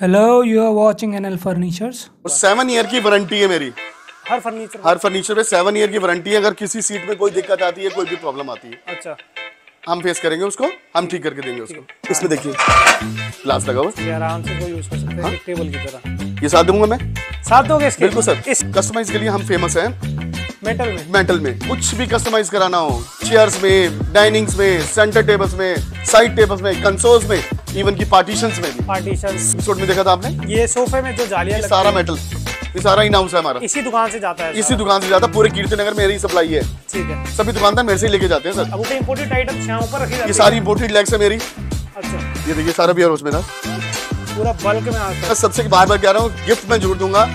Hello you are watching NL furnitures और seven year की warranty है मेरी हर फर्नीचर हर फर्नीचर पे सेवन ईयर की वारंटी है अगर किसी सीट में कोई दिक्कत आती है कोई भी प्रॉब्लम आती है अच्छा हम फेस करेंगे उसको हम ठीक करके देंगे उसको इसमें देखिए ग्लास लगा हुआ आराम से कोई यूज कर सकते हैं टेबल हाँ। की तरह ये साथ दूंगा मैं साथ दोगे इसके बिल्कुल सर इस कस्टमाइज के लिए हम फेमस हैं मेटल में मेटल में कुछ भी कस्टमाइज कराना हो चेयर्स में डाइनिंग्स में सेंटर टेबल्स में साइड टेबल्स में कंसोल्स में इवन की पार्टीशंस में पार्टीशंस पार्टीशन में देखा था आपने ये सोफे में जो जालियां सारा मेटल ये सारा ही इनाउंस है हमारा इसी दुकान से जाता है इसी दुकान से जाता है पूरे कीर्ति नगर मेरी सप्लाई है ठीक है सभी दुकानदार मेरे से लेके जाते हैं सर अब इम्पोर्टेड आइटम यहाँ ऊपर रखी ये सारी इम्पोर्टेड लेग्स है मेरी अच्छा ये देखिए सारा भी बियर उसमें ना पूरा बल्क में आता है सबसे बार बार कह रहा हूँ गिफ्ट में जोड़ दूंगा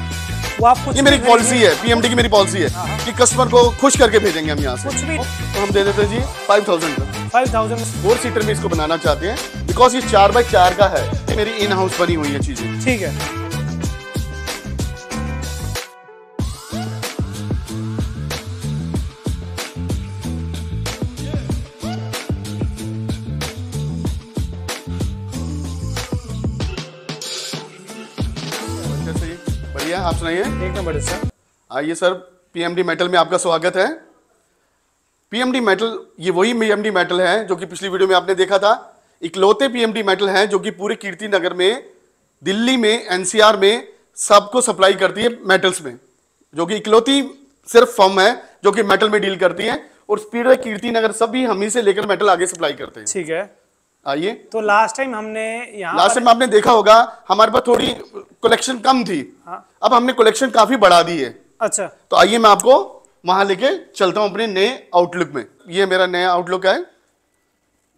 वो आप ये मेरी पॉलिसी है पीएमडी की मेरी पॉलिसी है हाँ, हाँ। कि कस्टमर को खुश करके भेजेंगे हम यहाँ से कुछ भी तो हम दे देते जी फाइव थाउजेंड का फाइव थाउजेंड फोर सीटर में इसको बनाना चाहते हैं बिकॉज ये चार बाई चार का है मेरी इन हाउस बनी हुई है चीजें ठीक है बढ़िया आप सुनाइए एकदम बढ़िया सर आइए सर पीएमडी मेटल में आपका स्वागत है पीएमडी मेटल ये वही पीएमडी मेटल है जो कि पिछली वीडियो में आपने देखा था इकलौते पीएमडी मेटल हैं जो कि पूरे कीर्ति नगर में दिल्ली में एनसीआर में सबको सप्लाई करती है मेटल्स में जो कि इकलौती सिर्फ फर्म है जो कि मेटल में डील करती है और स्पीड कीर्ति नगर सभी हम ही से लेकर मेटल आगे सप्लाई करते हैं ठीक है आइए तो लास्ट टाइम हमने यहाँ लास्ट टाइम आपने देखा होगा हमारे पास थोड़ी कलेक्शन कम थी हाँ? अब हमने कलेक्शन काफी बढ़ा दी है अच्छा तो आइए मैं आपको वहां लेके चलता हूँ अपने नए आउटलुक में ये मेरा नया आउटलुक है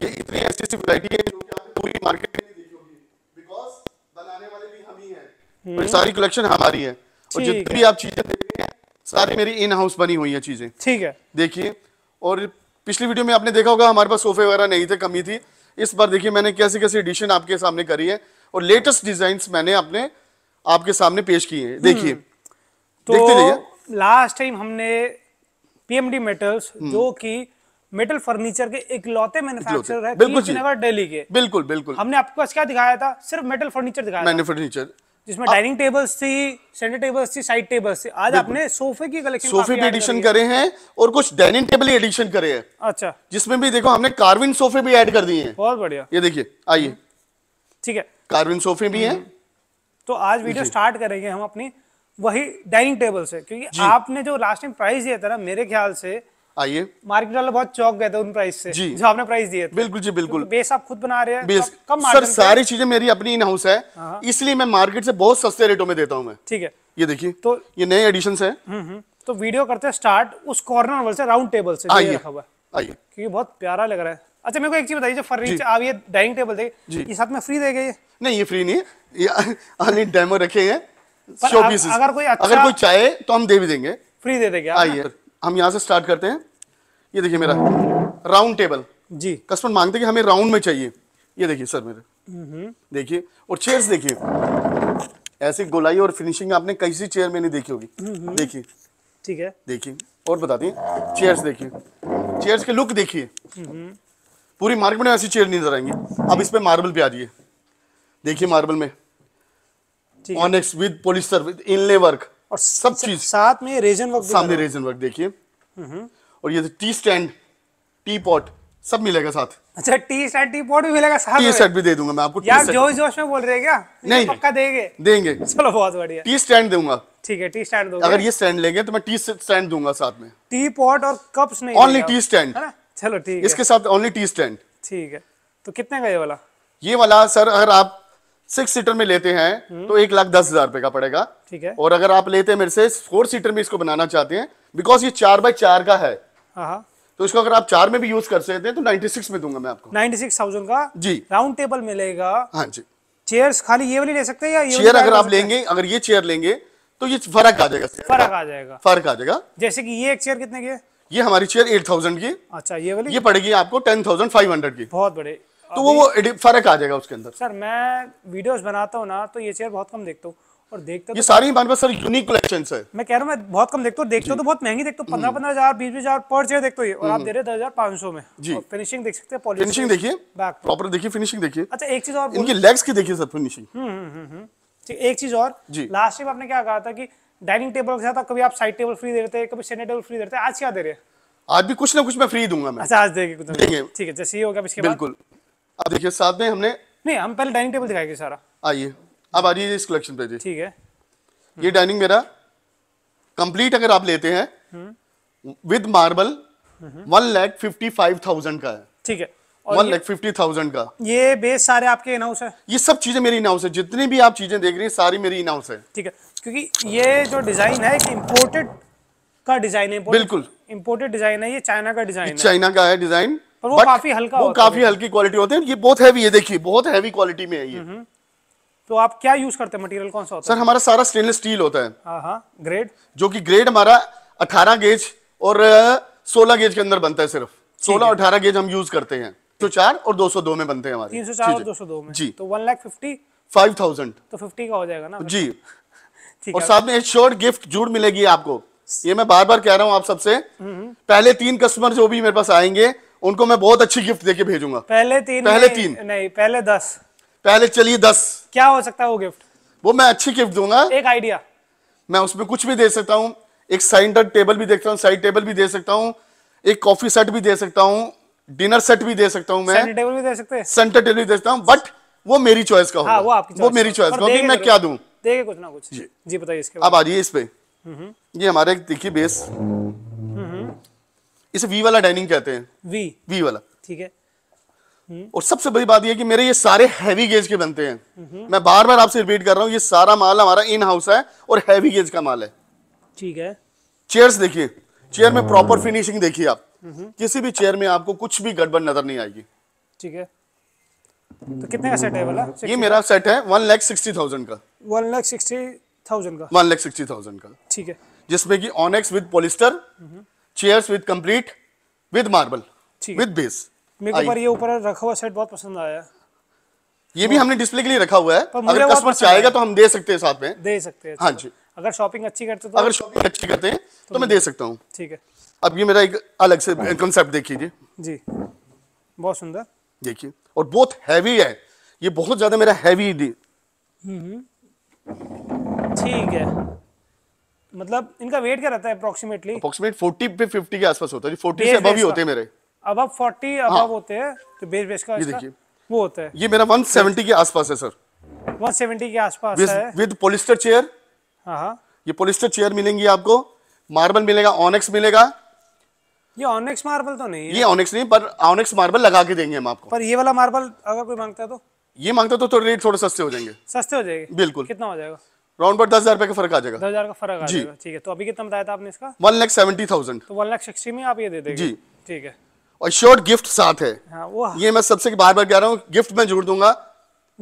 ये इतनी ऐसी ऐसी वैरायटी है जो पूरी मार्केट में बिकॉज बनाने वाले भी हम ही हैं हम्म। और सारी कलेक्शन हमारी है और जितनी भी आप चीजें देख रहे हैं सारी मेरी इन हाउस बनी हुई है चीजें ठीक है देखिए और पिछली वीडियो में आपने देखा होगा हमारे पास सोफे वगैरह नहीं थे कमी थी इस बार देखिए मैंने कैसी कैसी एडिशन आपके सामने करी है और लेटेस्ट डिजाइन मैंने अपने आपके सामने पेश किए हैं देखिए हम्म। तो लास्ट टाइम हमने पीएमडी हम्म। मेटल्स जो कि मेटल फर्नीचर के इकलौते मैन्युफैक्चरर है बिल्कुल डेली के बिल्कुल बिल्कुल हमने आपको क्या दिखाया था सिर्फ मेटल फर्नीचर दिखाया मैंने फर्नीचर जिसमें डाइनिंग टेबल्स थी सेंटर टेबल्स थी साइड टेबल्स थी आज आपने सोफे की कलेक्शन सोफे भी एडिशन करे हैं और कुछ डाइनिंग टेबल एडिशन करे हैं अच्छा जिसमें भी देखो हमने कार्विन सोफे भी ऐड कर दिए हैं बहुत बढ़िया ये देखिए आइए हम्म। ठीक है कार्विन सोफे भी हैं हम्म। तो आज वीडियो स्टार्ट करेंगे हम अपनी वही डाइनिंग टेबल से क्योंकि आपने जो लास्ट टाइम प्राइस दिया था ना मेरे ख्याल से आइए मार्केट वाले बहुत चौक गए थे उन प्राइस से जी जो आपने प्राइस दिए बिल्कुल जी बिल्कुल तो बेस आप खुद बना रहे हैं बेस तो कम सर सारी चीजें मेरी अपनी इन हाउस है हाँ। इसलिए मैं मार्केट से बहुत सस्ते रेटों में देता हूँ मैं ठीक है ये देखिए तो ये नए एडिशन है हम्म, हम्म। तो वीडियो करते हैं स्टार्ट उस कॉर्नर वाले राउंड टेबल से आइए आइए क्योंकि बहुत प्यारा लग रहा है अच्छा मेरे को एक चीज बताइए फर्नीचर आप ये डाइनिंग टेबल दे ये साथ में फ्री देगा ये नहीं ये फ्री नहीं है डेमो रखे हैं अगर कोई अच्छा, अगर कोई चाहे तो हम दे भी देंगे फ्री दे देंगे आइए हम यहाँ से स्टार्ट करते हैं ये देखिए मेरा राउंड टेबल जी कस्टमर मांगते कि हमें राउंड में चाहिए ये देखिए सर मेरे हम्म। देखिए और चेयर्स देखिए ऐसी गोलाई और फिनिशिंग आपने कैसी चेयर में नहीं देखी होगी देखिए ठीक है देखिए और बताते हैं चेयर्स देखिए चेयर्स के लुक देखिए पूरी मार्केट में ऐसी चेयर नहीं नजर आएंगी अब इस पर मार्बल पे आ जाइए देखिए मार्बल में onyx with polyester with inlay work और सब चीज साथ में रेजन वर्क सामने रेजन वर्क देखिए हम्म। और ये टी स्टैंड टी पॉट सब मिलेगा साथ अच्छा टी सेट टी पॉट भी मिलेगा साथ टी सेट भी दे दूंगा मैं आपको यार जो जोश में बोल रहे हैं क्या नहीं पक्का देंगे देंगे चलो बहुत बढ़िया टी स्टैंड दूंगा ठीक है टी स्टैंड दूंगा अगर ये स्टैंड लेंगे तो मैं टी स्टैंड दूंगा साथ में टी पॉट और कप्स नहीं ओनली टी स्टैंड है ना चलो ठीक है इसके साथ ओनली टी स्टैंड ठीक है तो कितने का ये वाला ये वाला सर अगर आप सिक्स सीटर में लेते हैं हम्म। तो एक लाख दस हजार रुपए का पड़ेगा ठीक है और अगर आप लेते हैं मेरे से फोर सीटर में इसको बनाना चाहते हैं बिकॉज ये चार बाई चार का है तो इसको अगर आप चार में भी यूज कर सकते हैं तो सिक्स में दूंगा मैं आपको थाउजेंड का जी राउंड टेबल मिलेगा हाँ जी चेयर खाली ये वाली ले सकते हैं या चेयर अगर आप लेंगे अगर ये चेयर लेंगे तो ये फर्क आ जाएगा फर्क आ जाएगा फर्क आ जाएगा जैसे की ये एक चेयर कितने की ये हमारी चेयर एट थाउजेंड की अच्छा ये वाली ये पड़ेगी आपको टेन थाउजेंड फाइव हंड्रेड की बहुत बड़े तो वो वो फर्क आ जाएगा उसके अंदर सर मैं वीडियोस बनाता हूँ ना तो ये चेयर बहुत कम देखता हूँ और देखता ये तो सारी हमारे पास सर यूनिक कलेक्शन है मैं कह रहा हूँ मैं बहुत कम देखता हूँ देखता तो बहुत महंगी देखता हूँ हम्म। पंद्रह पंद्रह हजार बीस बीस हजार पर चेयर देखते हो और आप हम्म। दे रहे दस हजार पांच सौ में जी फिनिशिंग देख सकते हैं फिनिशिंग देखिए प्रॉपर देखिए फिनिशिंग देखिए अच्छा एक चीज और इनकी लेग्स की देखिए सर फिनिशिंग हम्म, एक चीज और जी लास्ट टाइम आपने क्या कहा था कि डाइनिंग टेबल के साथ कभी आप साइड टेबल फ्री दे रहे थे कभी सेंटर टेबल फ्री दे रहे थे आज क्या दे रहे हैं आज भी कुछ ना कुछ मैं फ्री दूंगा मैं अच्छा आज देंगे कुछ ठीक है जैसे ये होगा इसके बिल्कुल अब देखिए साथ में हमने नहीं हम पहले डाइनिंग टेबल दिखाएंगे सारा आइए अब आ जाइए इस कलेक्शन पे जी ठीक है ये डाइनिंग मेरा कंप्लीट अगर आप लेते हैं with marble one lakh fifty five thousand का है ठीक है वन लैख फिफ्टी थाउजेंड का ये बेस सारे आपके इनाउस है ये सब चीजें मेरी इनाउस है जितनी भी आप चीजें देख रही हैं सारी मेरी इनाउस है ठीक है क्योंकि ये जो डिजाइन है इम्पोर्टेड का डिजाइन है बिल्कुल इम्पोर्टेड डिजाइन है ये चाइना का डिजाइन चाइना का है डिजाइन पर वो काफी हल्का वो होता काफी है। हल्की क्वालिटी होते हैं ये बहुत हैवी है देखिए बहुत हैवी क्वालिटी में है ये हम्म, हम्म। तो आप क्या यूज करते हैं मटेरियल कौन सा होता है सर हमारा सारा स्टेनलेस स्टील होता है ग्रेड हाँ, हाँ, जो कि ग्रेड हमारा 18 गेज और 16 गेज के अंदर बनता है सिर्फ 16 और 18 गेज हम यूज करते हैं तीन सौ चार और 202 में बनते हैं हमारे तीन सौ चार और दो में जी तो one lakh fifty five thousand तो फिफ्टी का हो जाएगा ना जी तो। और साथ में श्योर गिफ्ट जूड़ मिलेगी आपको ये मैं बार बार कह रहा हूँ आप सबसे हम्म, पहले तीन कस्टमर जो भी मेरे पास आएंगे उनको मैं बहुत अच्छी गिफ्ट देके भेजूंगा पहले तीन पहले नहीं, तीन नहीं पहले दस पहले चलिए दस क्या हो सकता है वो गिफ्ट वो मैं अच्छी गिफ्ट दूंगा एक आइडिया मैं उसमें कुछ भी दे सकता हूँ एक सेंटर टेबल भी देखता हूँ साइड टेबल भी दे सकता हूँ एक कॉफी सेट भी दे सकता हूँ डिनर सेट भी दे सकता हूँ मैं टेबल भी दे सकते हैं सेंटर टेबल भी दे सकता हूँ बट वो मेरी चॉइस हाँ, का होगा वो मेरी चॉइस का होगी मैं तो क्या दू देखे कुछ ना कुछ जी जी बताइए इसके अब आ जाइए इस पे हम्म, हम्म। ये हमारे एक तीखी बेस इसे वी वाला डाइनिंग कहते हैं वी वी वाला ठीक है हम्म। और सबसे बड़ी बात यह कि मेरे ये सारे हैवी गेज के बनते हैं हम्म। मैं बार बार आपसे रिपीट कर रहा हूँ ये सारा माल हमारा इन हाउस है और हैवी गेज का माल है ठीक है चेयर्स देखिए चेयर में प्रॉपर फिनिशिंग hmm. देखिए आप हम्म। किसी भी चेयर में आपको कुछ भी गड़बड़ नजर नहीं आएगी ठीक है तो कितने का सेट है वाला ये मेरा सेट है वन लैख सिक्सटी थाउजेंड का वन लैख सिक्सटी थाउजेंड का वन लैख सिक्सटी थाउजेंड का ठीक है जिसमें कि onyx with polyester chairs with complete with marble with base मेरे को ये ऊपर रखा हुआ सेट बहुत पसंद आया ये भी हाँ। हमने डिस्प्ले के लिए रखा हुआ है अगर कस्टमर चाहेगा तो हम दे सकते हैं साथ में दे सकते हैं हाँ अच्छा। जी अगर शॉपिंग अच्छी करते तो अगर शॉपिंग अच्छी करते हैं तो, तो मैं दे सकता हूँ ठीक है अब ये मेरा एक अलग से कंसेप्ट देखिए जी बहुत सुंदर देखिए और बहुत हैवी है ये बहुत ज्यादा मेरा हैवी हम्म। ठीक है मतलब इनका वेट क्या रहता है अप्रोक्सीमेटली अप्रोक्सीमेट 40 पे 50 के आसपास होता है 40 से अबव ही होते हैं मेरे अब अब 40 अब हाँ। होते हैं तो बेस बेस का देखिए वो होता है ये मेरा 170 के आसपास है सर 170 के आसपास है विद पॉलिस्टर चेयर हाँ ये पॉलिस्टर चेयर मिलेंगी आपको मार्बल मिलेगा ऑनेक्स मिलेगा ये ऑनेक्स मार्बल तो नहीं है ये ऑनेक्स नहीं पर ऑनेक्स मार्बल लगा के देंगे हम आपको पर ये वाला मार्बल अगर कोई मांगता है तो ये मांगता तो, थोड़े तो रेट थोड़े सस्ते हो जाएंगे सस्ते हो जाएंगे बिल्कुल कितना हो जाएगा राउंड पर दस हजार का फर्क आ जाएगा दस हजार का फर्क आ जाएगा ठीक है तो अभी कितना बताया था आपने इसका वन लाख सेवेंटी थाउजेंड तो वन लाख सिक्सटी में आप ये दे देंगे जी ठीक है और श्योर गिफ्ट साथ है हाँ, हाँ। ये मैं सबसे बार बार कह रहा हूँ गिफ्ट में जोड़ दूंगा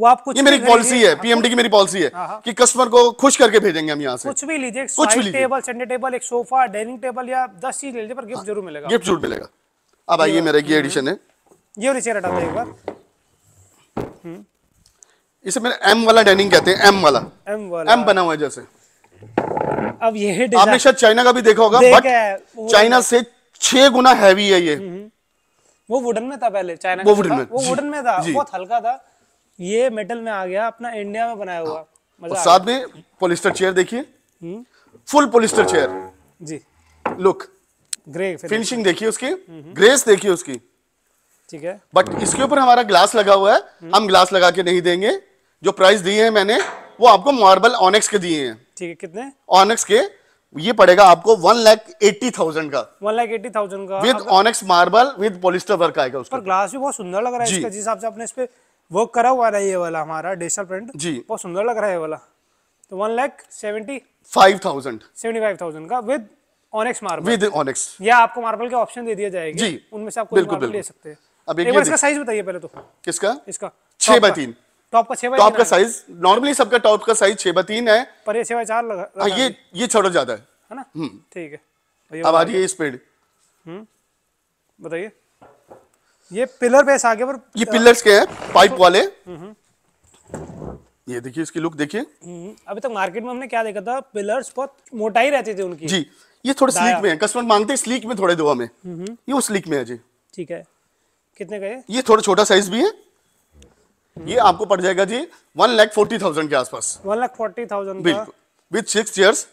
वो आप कुछ ये मेरी पॉलिसी है पीएमडी की मेरी पॉलिसी है हाँ, हाँ। कि कस्टमर को खुश करके भेजेंगे हम यहाँ से कुछ भी लीजिए कुछ भी टेबल सेंटर टेबल एक सोफा डाइनिंग टेबल या दस चीज ले लीजिए पर गिफ्ट जरूर मिलेगा गिफ्ट जरूर मिलेगा अब आइए मेरा ये एडिशन हम्म। है ये और एक बार हम्म। इसे मैंने एम वाला डाइनिंग कहते हैं एम वाला एम वाला एम बना हुआ है जैसे अब ये आपने शायद चाइना का भी देखा होगा बट चाइना से छह गुना हैवी है ये हम्म, हम्म। वो वुडन में था पहले चाइना वो वुडन में वो वुडन में था बहुत हल्का था ये मेटल में आ गया अपना इंडिया में बनाया हुआ हाँ। और साथ में पोलिस्टर चेयर देखिए फुल पोलिस्टर चेयर जी लुक ग्रे फिनिशिंग देखिए उसकी ग्रेस हम्म, देखिए उसकी ठीक है बट इसके ऊपर हमारा ग्लास लगा हुआ है हम ग्लास लगा के नहीं देंगे जो प्राइस दिए हैं मैंने वो आपको मार्बल ऑनेक्स के दिए हैं ठीक है कितने ऑनेक्स के ये पड़ेगा आपको वन लैख एट्टी थाउजेंड का वन लाख एट्टी थाउजेंड का with onyx marble with polyester work आएगा उसका ग्लास भी बहुत सुंदर लग रहा है जिस हिसाब से आपने इस पे वर्क करा हुआ है ये वाला हमारा डिजिटल प्रिंट जी बहुत सुंदर लग रहा है ये वाला तो one lakh seventy five thousand seventy five thousand का with onyx marble with onyx ये आपको मार्बल के ऑप्शन दे दिया जाएगा जी उनमें से आप बिल्कुल ले सकते हैं अब एक बार इसका साइज बताइए पहले तो किसका इसका छह बाय तीन टॉप का साइज नॉर्मली सबका टॉप का साइज छह बाय तीन है पर ये छह चार लगा हाँ ये ये छोटा ज्यादा है है ना हम्म। ठीक है तो अब आ स्पीड हम्म। बताइए ये पिलर बेस आगे पर ये पिलर्स के हैं पाइप तो- वाले हम्म, ये देखिए इसकी लुक देखिए अभी तक तो मार्केट में हमने क्या देखा था पिलर्स बहुत मोटाई रहती थी उनकी जी ये थोड़े स्लीक में है कस्टमर मांगते हैं स्लीक में थोड़े दो हमें ये वो स्लीक में है जी ठीक है कितने का ये थोड़ा छोटा साइज भी है ये आपको पड़ जाएगा जी वन लैख फोर्टी थाउजेंड के आसपास वन लैख फोर्टी थाउजेंड बिल्कुल विथ सिक्स चेयर्स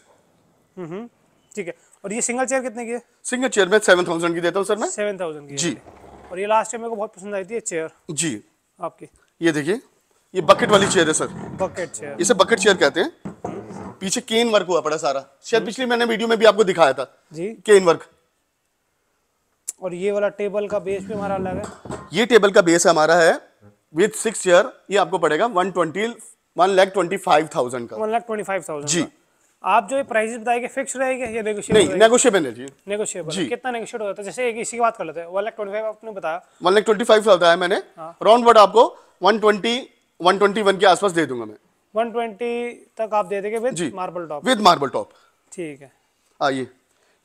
ठीक है और ये सिंगल चेयर कितने की है सिंगल चेयर में सेवन थाउजेंड की देता हूँ सर मैं सेवन थाउजेंड की जी और ये लास्ट मेरे को बहुत पसंद आई थी चेयर जी आपकी ये देखिए ये बकेट वाली चेयर है सर बकेट चेयर इसे बकेट चेयर कहते हैं पीछे केन वर्क हुआ पड़ा सारा शायद hmm. पिछली मैंने वीडियो में भी आपको दिखाया था जी केन वर्क और ये वाला टेबल का बेस भी हमारा अलग है ये टेबल का बेस हमारा है विथ सिक्स ईयर ये आपको पड़ेगा one twenty one lakh twenty five thousand का one lakh twenty five thousand जी आप जो प्राइस बताएंगे फिक्स रहेगा या नेगोशिएबल नहीं नेगोशिएबल है जी नेगोशिएबल जी कितना नेगोशिएट होता है जैसे एक इसी की बात कर लेते हैं वन लाख ट्वेंटी फाइव आपने बताया वन लाख ट्वेंटी फाइव बताया मैंने राउंड हाँ। वर्ड आपको one twenty one twenty one के आसपास दे दूंगा मैं वन ट्वेंटी तक आप दे देंगे with marble top with marble top ठीक है आइए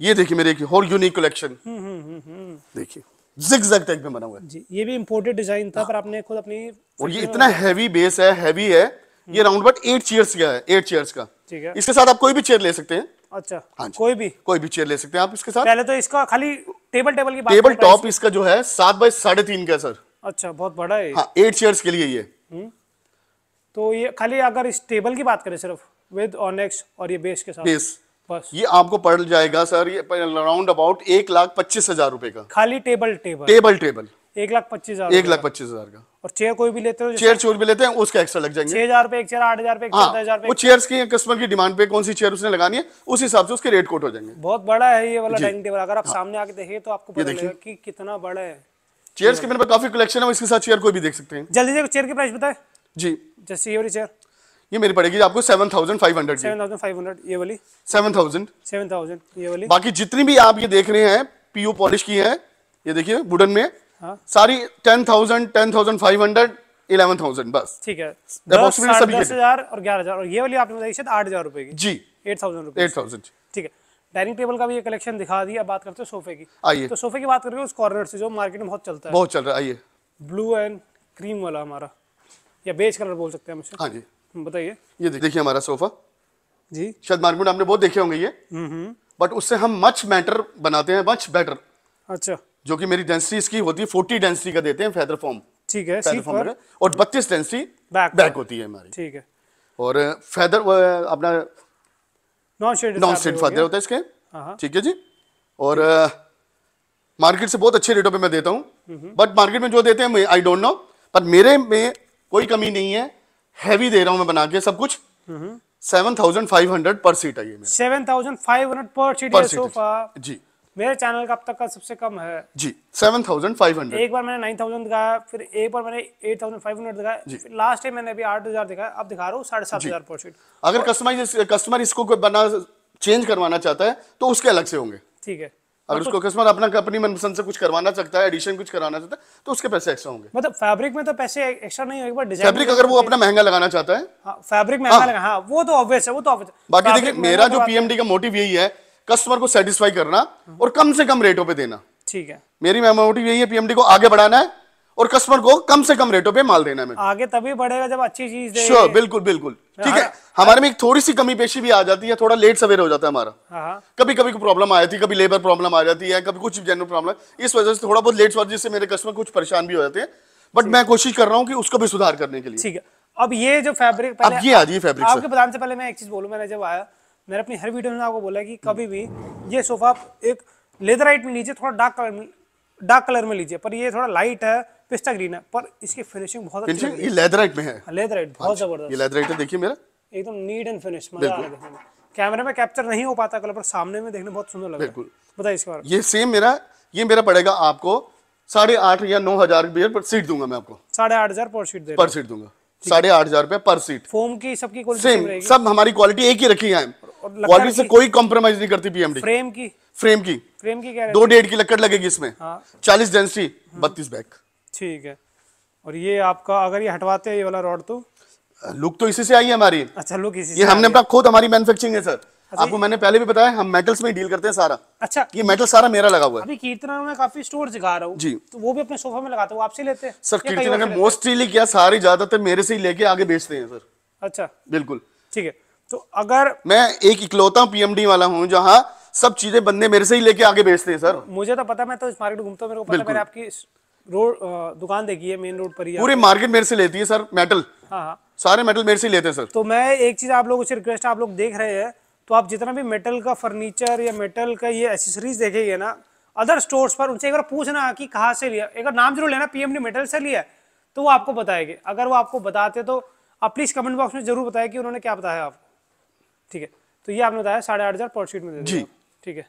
ये देखिए मेरे एक और यूनिक कलेक्शन हम्म, हम्म, हम्म, देखिए जिग जग में बना हुआ जी ये भी इम्पोर्टेड डिजाइन था हाँ। पर आपने खुद अपनी और ये इतना हैवी बेस है हैवी है हम्म। ये राउंड बट एट चेयर्स का है एट चेयर्स का ठीक है इसके साथ आप कोई भी चेयर ले सकते हैं अच्छा हाँ कोई भी कोई भी चेयर ले सकते हैं आप इसके साथ पहले तो इसका खाली टेबल टेबल की टेबल टॉप इसका जो है सात बाय साढ़े तीन का सर अच्छा बहुत बड़ा है हाँ एट चेयर्स के लिए ये हम्म। तो ये खाली अगर इस टेबल की बात करें सिर्फ विद ऑनेक्स और ये बेस के साथ बेस ये आपको पड़ जाएगा सर ये अराउंड अबाउट एक लाख पच्चीस हजार रूपए का खाली टेबल टेबल टेबल टेबल एक लाख पच्चीस हजार एक लाख पच्चीस हजार का और चेयर कोई भी लेते हो चेयर चोर भी लेते हैं उसका एक्स्ट्रा लग जाएंगे छह हजार रुपए चेयर आठ हजार रुपए हाँ, हजार वो चेयर्स की कस्टमर की डिमांड पे कौन सी चेयर उसने लगानी है उस हिसाब से उसके रेट कोट हो जाएंगे बहुत बड़ा है ये वाला डाइनिंग टेबल अगर आप हाँ। सामने आके देखे तो आपको कितना बड़ा है चेयर के मेरे पास काफी कलेक्शन है इसके साथ चेयर कोई भी देख सकते हैं जल्दी चेयर की प्राइस बताए जी जैसे ये चेयर ये मेरी पड़ेगी आपको seven thousand five hundred seven thousand five hundred ये वाली सेवन थाउजेंड सेवन थाउजेंड ये वाली बाकी जितनी भी आप ये देख रहे हैं पीओ पॉलिश की है ये देखिए वुडन में हाँ? सारी ten thousand ten thousand five hundred eleven thousand बस ठीक है दस हजार और ग्यारह हजार और ये वाली आपने बताई शायद आठ हजार रुपए की जी एट थाउजेंड एट थाउजेंड ठीक है डाइनिंग टेबल का भी ये कलेक्शन दिखा दिया बात करते हैं सोफे की आइए तो सोफे की बात करके उस कॉर्नर से जो मार्केट में बहुत चलता है बहुत चल रहा है आइए ब्लू एंड क्रीम वाला हमारा या बेज कलर बोल सकते हैं हम हाँ जी बताइए ये देखिए हमारा सोफा जी शायद मार्केट में आपने बहुत देखे होंगे ये बट हम्म, हम्म। उससे हम मच मैटर बनाते हैं मच बेटर अच्छा जो कि मेरी डेंसिटी इसकी होती है फोर्टी डेंसिटी का देते हैं फेदर फॉर्म ठीक है फेदर फॉर्म और बत्तीस डेंसिटी बैक बैक होती है हमारी ठीक है और फेदर अपना non shade non shade feather होता है इसके हाँ, हाँ। ठीक है जी और मार्केट से बहुत अच्छे रेटों पे मैं देता हूँ बट हम्म, मार्केट में जो देते हैं आई डोंट नो पर मेरे में कोई कमी नहीं है हैवी दे रहा हूं मैं बना के सब कुछ seven thousand five hundred per seat है seven thousand five hundred per seat per sofa जी मेरे चैनल का अब तक का सबसे कम है जी सेवन थाउजेंड फाइव हंड्रेड एक बार मैंने नाइन थाउजेंड दिखाया फिर एक बार मैंने एट थाउजेंड फाइव हंड्रेड दिखाया लास्ट टाइम मैंने अभी आठ हजार दिखाया अब दिखा रहा हूँ साढ़े सात हजार पर सीट अगर कस्टमाइज कस्टमर इसको बना चेंज करवाना चाहता है तो उसके अलग से होंगे ठीक है अगर उसको किस्मत अपना अपनी मनपसंद से कुछ करवाना सकता है एडिशन कुछ कराना चाहता है तो उसके पैसे एक्स्ट्रा होंगे मतलब फैब्रिक में तो पैसे एक्स्ट्रा नहीं होगा डिजाइन फैब्रिक अगर वो तो अपना महंगा लगाना चाहता है फैब्रिक हाँ, महंगा हाँ। लगा हाँ वो तो ऑब्वियस है वो तो ऑब्वियस बाकी देखिए मेरा जो पीएमडी का मोटिव यही है कस्टमर को सेटिस्फाई करना और कम से कम रेटों पे देना ठीक है मेरी मोटिव यही है पीएमडी को आगे बढ़ाना है और कस्टमर को कम से कम रेटों पे माल देना है आगे तभी बढ़ेगा जब अच्छी चीज दे sure, बिल्कुल बिल्कुल हाँ। ठीक है हमारे में एक थोड़ी सी कमी पेशी भी आ जाती है थोड़ा लेट सवेर हो जाता है हमारा कभी कभी प्रॉब्लम आ जाती है कभी लेबर प्रॉब्लम आ जाती है कभी कुछ जनरल प्रॉब्लम इस वजह से थोड़ा बहुत लेट जिससे मेरे कस्टमर कुछ परेशान भी हो जाते हैं बट मैं कोशिश कर रहा हूँ कि उसको भी सुधार करने के लिए ठीक है अब ये जो फैब्रिक अब ये आ जाइए फैब्रिक आपके बताने से पहले मैं एक चीज बोलूँ मैंने जब आया मैंने अपनी हर वीडियो में आपको बोला कि कभी भी ये सोफा एक लेदर हाइट में लीजिए थोड़ा डार्क कलर में डार्क कलर में लीजिए पर ये थोड़ा लाइट है पिस्ता ग्रीन है पर इसकी फिनिशिंग बहुत अच्छी फिनिशिंग ये लेदराइट में है लेदराइट हाँ, बहुत अच्छा, जबरदस्त ये लेदराइट है देखिए मेरा एकदम नीट एंड फिनिश मजा आ गया कैमरे में कैप्चर नहीं हो पाता कलर पर सामने में देखने बहुत सुंदर लग रहा है बिल्कुल बताइए इसके बारे में ये सेम मेरा ये मेरा पड़ेगा आपको साढ़े आठ या नौ हजार पर सीट दूंगा मैं आपको साढ़े आठ हजार पर सीट पर सीट दूंगा साढ़े आठ हजार रुपए पर सीट फोम की सबकी क्वालिटी सेम सब हमारी क्वालिटी एक ही रखी है क्वालिटी से कोई कॉम्प्रोमाइज नहीं करती पीएमडी फ्रेम की फ्रेम की फ्रेम की क्या दो डेढ़ की लकड़ लगेगी इसमें हाँ। चालीस डेंसिटी बत्तीस बैग ठीक है और ये आपका अगर ये हटवाते हैं ये वाला रॉड तो लुक तो इसी से आई है हमारी अच्छा लुक इसी ये हमने अपना खुद हमारी मैन्युफैक्चरिंग है सर अच्छा आपको मैंने पहले भी बताया हम मेटल्स में डील करते हैं सारा अच्छा ये मेटल सारा मेरा लगा हुआ है अभी कीर्तना में काफी स्टोर दिखा रहा हूँ जी तो वो भी अपने सोफा में लगाते हो आपसे लेते हैं सर कीर्तना ने मोस्टली क्या सारी ज्यादातर मेरे से ही लेके आगे बेचते हैं सर अच्छा बिल्कुल ठीक है तो अगर मैं एक इकलौता पीएमडी वाला हूँ जहाँ सब चीजें बंदे मेरे से ही लेके आगे बेचते हैं सर मुझे तो पता मैं तो इस मार्केट घूमता हूँ मेरे को पता मैंने आपकी रोड दुकान देखी है मेन रोड पर ही पूरी मार्केट मेरे से लेती है सर मेटल हाँ हाँ सारे मेटल मेरे से लेते हैं सर तो मैं एक चीज़ आप लोगों से रिक्वेस्ट आप लोग देख रहे हैं तो आप जितना भी मेटल का फर्नीचर या मेटल का ये एसेसरीज देखेंगे ना अदर स्टोर्स पर उनसे एक बार पूछना कि कहाँ से लिया एक बार नाम जरूर लेना पीएम ने मेटल से लिया तो वो आपको बताएंगे अगर वो आपको बताते तो आप प्लीज़ कमेंट बॉक्स में जरूर बताएं कि उन्होंने क्या बताया आपको ठीक है तो ये आपने बताया साढ़े आठ हज़ार पर शीट में दे जी ठीक है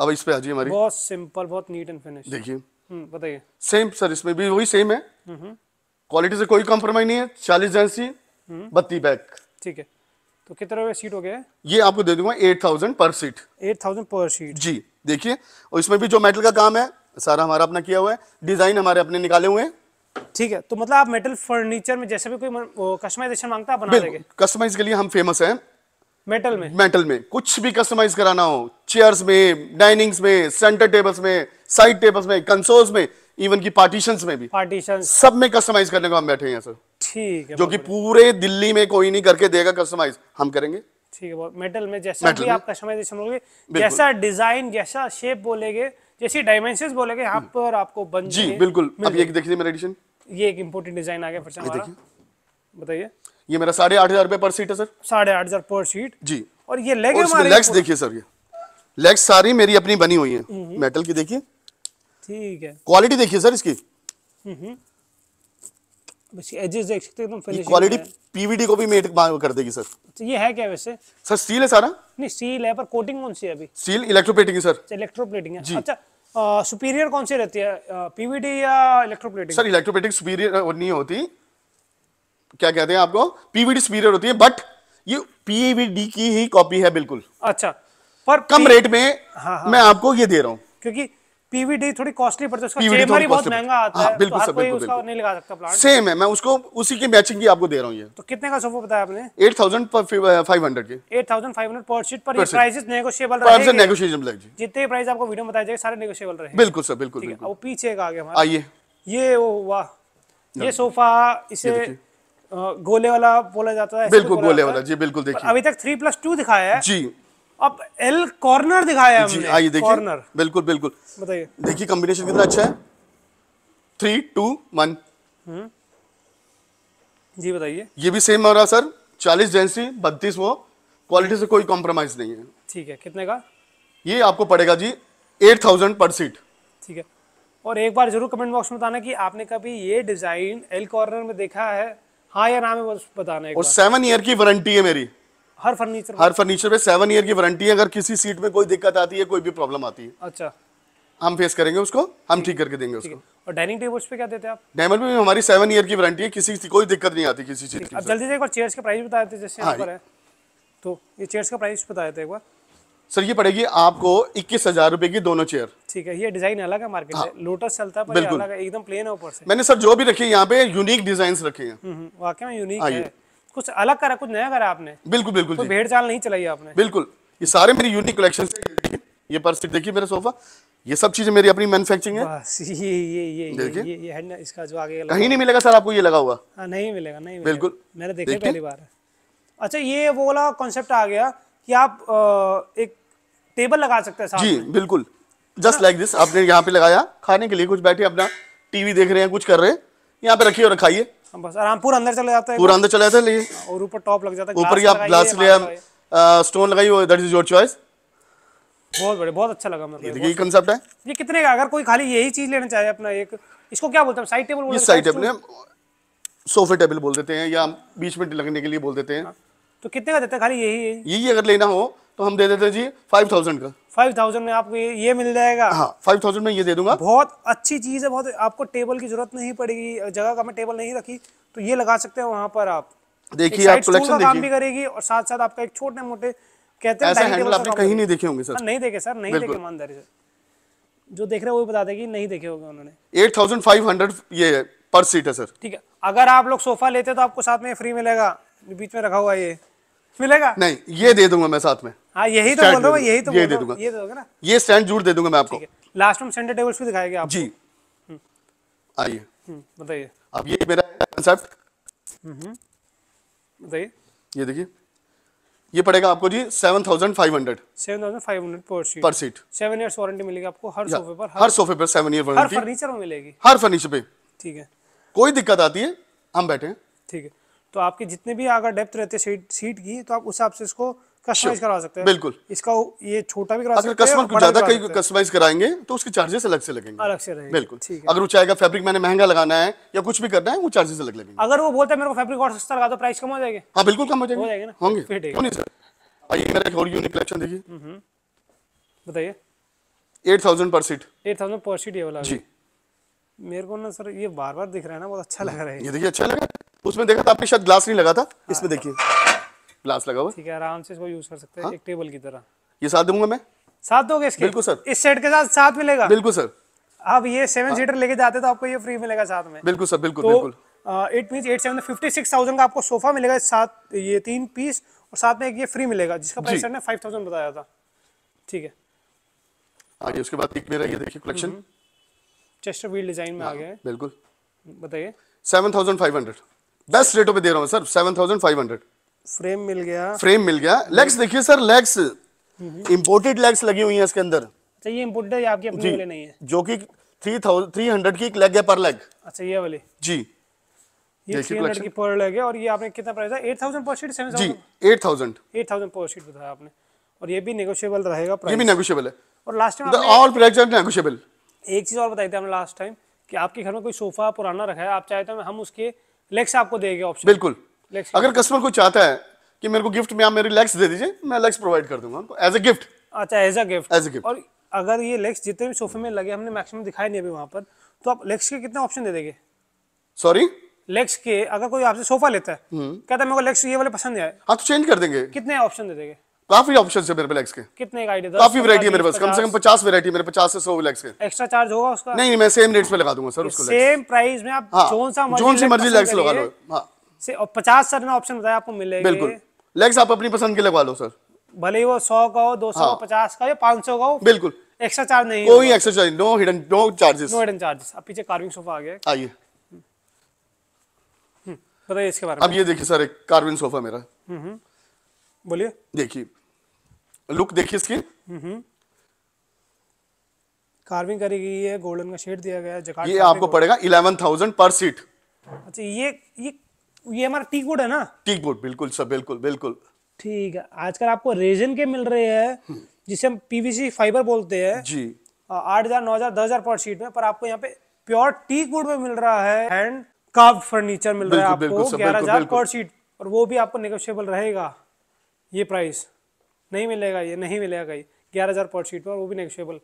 अब इस पे आ जाइए हमारी बहुत सिंपल बहुत नीट एंड फिनिश देखिए सेम हम्म, सर इसमें भी वही सेम है क्वालिटी हम्म। से कोई कॉम्प्रोमाइज नहीं है चालीस जैसी हम्म। बत्ती बैग ठीक है तो कितने रुपए सीट हो गया ये आपको दे दूंगा eight thousand per seat eight thousand per seat जी देखिए और इसमें भी जो मेटल का काम है सारा हमारा अपना किया हुआ है डिजाइन हमारे अपने निकाले हुए हैं ठीक है तो मतलब आप मेटल फर्नीचर में जैसे भी कोई कस्टमाइजेशन मांगता है कस्टमाइज के लिए हम फेमस हैं मेटल में मेटल में कुछ भी कस्टमाइज कराना हो चेयर्स में डाइनिंग्स में सेंटर टेबल्स में साइड टेबल्स में कंसोल्स में इवन की पार्टीशन में भी पार्टीशन सब में कस्टमाइज करने को हम बैठे हैं सर ठीक है जो कि पूरे दिल्ली में कोई नहीं करके देगा कस्टमाइज हम करेंगे ठीक है मेटल में जैसा मेटल भी में। आप कस्टमाइजेशन बोलोगे जैसा डिजाइन जैसा शेप बोलेगे जैसी डायमेंशन बोलेगे यहाँ हम्म। पर आपको बन जी बिल्कुल अब ये देखिए मेरा एडिशन ये एक इम्पोर्टेंट डिजाइन आ गया देखिए बताइए ये मेरा साढ़े आठ हजार रुपए पर सीट है सर साढ़े आठ हजार पर सीट जी और ये लेग्स देखिए सर ये लेग्स सारी मेरी अपनी बनी हुई है मेटल हम्म। की देखिए ठीक है क्वालिटी देखिए सर इसकी एजेस देख सकते एकदम फिनिशिंग क्वालिटी पीवीडी को भी मेट कर देगी सर तो ये है क्या वैसे सर सील है सारा नहीं सील है पर कोटिंग कौन सी है अभी सील इलेक्ट्रोप्लेटिंग है सर इलेक्ट्रोप्लेटिंग अच्छा, है अच्छा सुपीरियर कौन सी रहती है पीवीडी या इलेक्ट्रोप्लेटिंग सर इलेक्ट्रोप्लेटिंग सुपीरियर नहीं होती क्या कहते हैं आपको पीवीडी सुपीरियर होती है बट ये पीवीडी की ही कॉपी है बिल्कुल अच्छा पर कम रेट में हाँ, हाँ, मैं आपको ये दे रहा हूँ क्योंकि पीवीडी थोड़ी कॉस्टली पड़ती है उसका चेंबर ही बहुत महंगा आता हाँ, है तो बिल्कुल तो हर कोई उसका नहीं लगा सकता प्लांट सेम है मैं उसको उसी की मैचिंग की आपको दे रहा हूं ये तो कितने का सोफा बताया आपने 8500 uh, के 8500 पर शीट पर ये प्राइसेस नेगोशिएबल रहेंगे प्राइस नेगोशिएबल रहेंगे जितने प्राइस आपको वीडियो बताया जाएगा सारे नेगोशिएबल रहेंगे बिल्कुल सर बिल्कुल बिल्कुल अब पीछे का आगे हमारा आइए ये वो वाह ये सोफा इसे गोले वाला बोला जाता है बिल्कुल गोले वाला जी बिल्कुल देखिए अभी तक थ्री प्लस टू दिखाया है जी अब एल कॉर्नर दिखाया है आइए देखिए कॉर्नर बिल्कुल बिल्कुल बताइए देखिए कॉम्बिनेशन कितना अच्छा है थ्री टू वन जी बताइए ये भी सेम हो रहा सर चालीस जेंसी बत्तीस वो क्वालिटी से कोई कॉम्प्रोमाइज नहीं है ठीक है कितने का ये आपको पड़ेगा जी एट थाउजेंड पर सीट ठीक है और एक बार जरूर कमेंट बॉक्स में बताना कि आपने कभी ये डिजाइन एल कॉर्नर में देखा है हाँ या ना में बताना है और सेवन ईयर की वारंटी है मेरी हर फर्नीचर हर फर्नीचर पे सेवन ईयर की वारंटी है अगर किसी सीट में कोई दिक्कत आती है कोई भी प्रॉब्लम आती है अच्छा हम फेस करेंगे उसको हम ठीक करके देंगे उसको और डाइनिंग टेबल्स पे क्या देते हैं आप डायमंड हमारी सेवन ईयर की वारंटी है किसी कोई दिक्कत नहीं आती किसी चीज की जल्दी से एक बार चेयर्स का प्राइस बता देते जैसे यहाँ हाँ, पर है तो ये चेयर्स का प्राइस बता देते एक बार सर ये पड़ेगी आपको इक्कीस हजार रुपए की दोनों चेयर ठीक है ये डिजाइन अलग है मार्केट हाँ, से लोटस चलता है पर अलग है एकदम प्लेन है ऊपर से मैंने सर जो भी रखे यहाँ पे यूनिक डिजाइन रखे हैं हम्म, हम्म, वाकई में हाँ, यूनिक है कुछ अलग करा कुछ नया करा आपने बिल्कुल बिल्कुल तो भेड़ चाल नहीं चलाई आपने बिल्कुल ये सारे मेरी यूनिक कलेक्शन ये पर्स देखिए मेरा सोफा ये सब चीजें मेरी अपनी मैन्युफैक्चरिंग है ये ये ये ये ये, ये ना इसका जो आगे कहीं नहीं मिलेगा सर आपको ये लगा हुआ हाँ नहीं मिलेगा नहीं मिलेगा। बिल्कुल मैंने देखा पहली बार अच्छा ये वो वाला कॉन्सेप्ट आ गया कि आप आ, एक टेबल लगा सकते हैं जी बिल्कुल जस्ट लाइक दिस आपने यहाँ पे लगाया खाने के लिए कुछ बैठे अपना टीवी देख रहे हैं कुछ कर रहे हैं यहाँ पे रखिए और खाइए बस पूरा अंदर चले जाता है ऊपर टॉप लग जाता है स्टोन लगाई दैट इज योर चॉइस बहुत बड़े बहुत अच्छा लगा मेरे को ये है ये कितने का अगर कोई खाली यही चीज लेना चाहे अपना एक इसको क्या बोलते हैं साइड टेबल बोलते हैं साइड टेबल सोफे टेबल बोल देते हैं या बीच में लगने के लिए बोल देते हैं हाँ, तो कितने का देते हैं खाली यही यही अगर लेना हो तो हम दे देते जी फाइव थाउजेंड का फाइव थाउजेंड में आपको ये, ये मिल जाएगा हाँ फाइव थाउजेंड में ये दे दूंगा बहुत अच्छी चीज़ है बहुत आपको टेबल की जरूरत नहीं पड़ेगी जगह का मैं टेबल नहीं रखी तो ये लगा सकते हैं वहाँ पर आप देखिए आप कलेक्शन काम भी करेगी और साथ साथ आपका एक छोटे मोटे कहते हैं हैंडल आपने कहीं नहीं देखे होंगे सर हाँ, नहीं देखे सर नहीं देखे ईमानदारी से जो देख रहे हैं वो बता देगी नहीं देखे होंगे उन्होंने एट थाउजेंड फाइव हंड्रेड ये पर सीट है सर ठीक है अगर आप लोग सोफा लेते तो आपको साथ में फ्री मिलेगा बीच में रखा हुआ ये मिलेगा नहीं ये दे दूंगा मैं साथ में हाँ, यही तो बोल रहा हूँ यही तो ये दे दूंगा तो ना ये स्टैंड दे दूंगा मैं आपको लास्ट में सेंटर टेबल्स भी दिखाएगा आप जी हम्म। आइए हम्म, बताइए अब ये मेरा कंसेप्ट हम्म, बताइए ये देखिए ये पड़ेगा आपको जी seven thousand five hundred seven thousand five hundred per seat per seat seven year warranty मिलेगी आपको हर सोफे पर हर सोफे पर सेवन ईयर वारंटी हर फर्नीचर में मिलेगी हर फर्नीचर पे ठीक है कोई दिक्कत आती है हम बैठे हैं ठीक है तो आपके जितने भी अगर डेप्थ रहते हैं सीट सीट की तो आप उस हिसाब से इसको कस्टमाइज करा सकते हैं बिल्कुल इसका ये छोटा भी करा अगर कस्टमर कुछ ज्यादा कहीं कस्टमाइज कराएंगे तो उसके चार्जेस अलग से लगेंगे अलग से रहेंगे बिल्कुल अगर वो चाहेगा फैब्रिक मैंने महंगा लगाना है या कुछ भी करना है वो चार्जेस अलग लगेंगे अगर वो बोलते मेरे को फैब्रिक और सस्ता लगा तो प्राइस कम हो जाएगा हाँ बिल्कुल कम हो जाएंगे होंगे यूनिक कलेक्शन देखिए हम्म। बताइए eight thousand per seat eight thousand per seat ये वाला जी मेरे को ना सर ये बार बार दिख रहा है ना बहुत अच्छा लग रहा है ये देखिए अच्छा लगा उसमें देखा था आपने शायद ग्लास नहीं लगा था इसमें देखिए ग्लास लगा हुआ ठीक है आराम से इसको यूज कर सकते हैं हाँ। एक टेबल की तरह ये साथ दूंगा मैं साथ दोगे इसके बिल्कुल सर इस सेट के साथ साथ मिलेगा बिल्कुल सर आप ये सेवन सीटर हाँ। लेके जाते तो आपको ये फ्री मिलेगा साथ में बिल्कुल सर बिल्कुल तो, बिल्कुल eight mean eight seven fifty six thousand का आपको सोफा मिलेगा साथ ये तीन पीस और साथ में एक ये फ्री मिलेगा जिसका प्राइस ने फाइव थाउजेंड बताया था ठीक है आगे उसके बाद एक मेरा ये देखिए कलेक्शन चेस्टर व्हील डिजाइन में आ हाँ, गया है बिल्कुल बताइए seven thousand five hundred best रेटों पे दे रहा हूँ sir seven thousand five hundred frame मिल गया फ्रेम मिल गया लेग्स देखिए सर लेग्स इम्पोर्टेड लेग्स लगी हुई है इसके अंदर अच्छा ये इम्पोर्टेड आपके अपने नहीं है जो की थ्री थ्री हंड्रेड की एक लेग है पर लेग अच्छा ये वाले जी ये की पर लेग है और ये आपने कितना price eight thousand per seat जी eight thousand eight thousand per seat बताया आपने और ये भी नेगोशियबल रहेगा ये भी नेगोशियबल है और लास्ट टाइम ऑल नेगोशियबल एक चीज और बताई थी हमने लास्ट टाइम कि आपके घर में कोई सोफा पुराना रखा है आप चाहते हैं तो हम उसके लेग से आपको देंगे ऑप्शन बिल्कुल अगर कस्टमर को चाहता है कि मेरे को गिफ्ट में आप मेरी लेग्स दे दीजिए मैं लेग्स प्रोवाइड कर दूंगा उनको एज ए गिफ्ट अच्छा as a gift as a gift और अगर ये लेग्स जितने भी सोफे में लगे हमने मैक्सिमम दिखाई नहीं अभी वहाँ पर तो आप लेग्स के कितने ऑप्शन दे देंगे सॉरी लेग्स के अगर कोई आपसे सोफा लेता है हम्म। कहता है मेरे को लेग्स ये वाले पसंद आए हाँ तो चेंज कर देंगे कितने ऑप्शन दे देंगे काफी ऑप्शन है मेरे पे लेग्स के कितने का आइडिया काफी वैरायटी है मेरे पास कम से कम 50 वैरायटी मेरे 50 से 100 लेग्स के एक्स्ट्रा चार्ज होगा उसका नहीं मैं सेम रेट्स पे लगा दूंगा सर उसको सेम प्राइस में आप हाँ, जोन सा मर्जी जोन सी मर्जी लेग्स लगा लो हां से पचास सर ने ऑप्शन बताया आपको मिलेगा बिल्कुल लेग्स आप अपनी पसंद के लगवा लो सर भले ही वो सौ का हो दो सौ हाँ। पचास का हो पांच सौ का हो बिल्कुल एक्स्ट्रा चार्ज नहीं कोई extra charge no hidden no charges no hidden charges अब पीछे कार्विंग सोफा आ गया आइए हम्म, बताइए इसके बारे में अब ये देखिए सर एक कार्विंग सोफा मेरा हम्म, बोलिए देखिए लुक देखिए इसकी कार्विंग हम्म, करी गई है गोल्डन का शेड दिया गया है ये आपको पड़ेगा इलेवन थाउजेंड पर सीट अच्छा ये ये ये हमारा टीक वुड है ना टीक वुड बिल्कुल सर बिल्कुल बिल्कुल ठीक है आजकल आपको रेजन के मिल रहे हैं जिसे हम पीवीसी फाइबर बोलते हैं जी आठ हजार नौ हजार दस हजार पर शीट में पर आपको यहाँ पे प्योर टीक वुड में मिल रहा है एंड काव फर्नीचर मिल रहा है आपको ग्यारह हजार पर शीट और वो भी आपको नेगोशियबल रहेगा ये प्राइस नहीं मिलेगा ये नहीं मिलेगा कहीं ग्यारह हजार पर शीट पर वो भी नेगोशियबल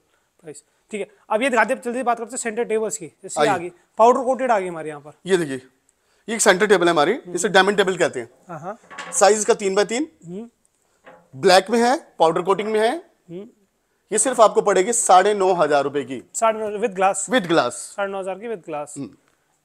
प्राइस ठीक है अब ये दिखाते जल्दी बात करते हैं सेंटर टेबल्स की जैसे आगे पाउडर कोटेड आगे हमारे यहाँ पर ये देखिए ये एक सेंटर टेबल है हमारी हम्म। इसे डायमंड टेबल कहते हैं हाँ, हाँ। साइज का तीन बाय तीन ब्लैक हम्म। में है पाउडर कोटिंग में है हम्म। ये सिर्फ आपको पड़ेगी साढ़े नौ हजार रुपए की साढ़े नौ विद ग्लास विद ग्लास साढ़े नौ हजार की विद ग्लास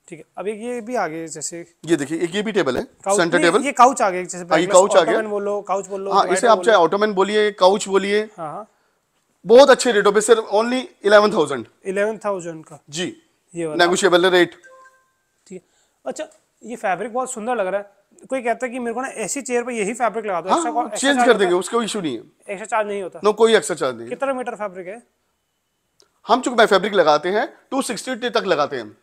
ठीक है अब एक ये भी आ गए जैसे ये देखिए एक ये भी टेबल है सेंटर टेबल ये काउच आ गए जैसे हाँ, ये काउच आ गया बोलो काउच बोलो हाँ इसे आप चाहे ऑटोमैन बोलिए काउच बोलिए बहुत अच्छे रेटों पे सिर्फ only eleven thousand eleven thousand का जी ये नेगोशियबल रेट ठीक है अच्छा ये फैब्रिक बहुत सुंदर लग रहा है कोई कहता है कि मेरे को ना ऐसी चेयर पर यही फैब्रिक लगा दो हाँ, चेंज हाँ, कर देंगे उसका इशू नहीं है एक्स्ट्रा चार्ज नहीं होता नो कोई एक्स्ट्रा चार्ज नहीं कितना मीटर फैब्रिक है हम चूंकि मैं फैब्रिक लगाते हैं टू सिक्सटी तक लगाते हैं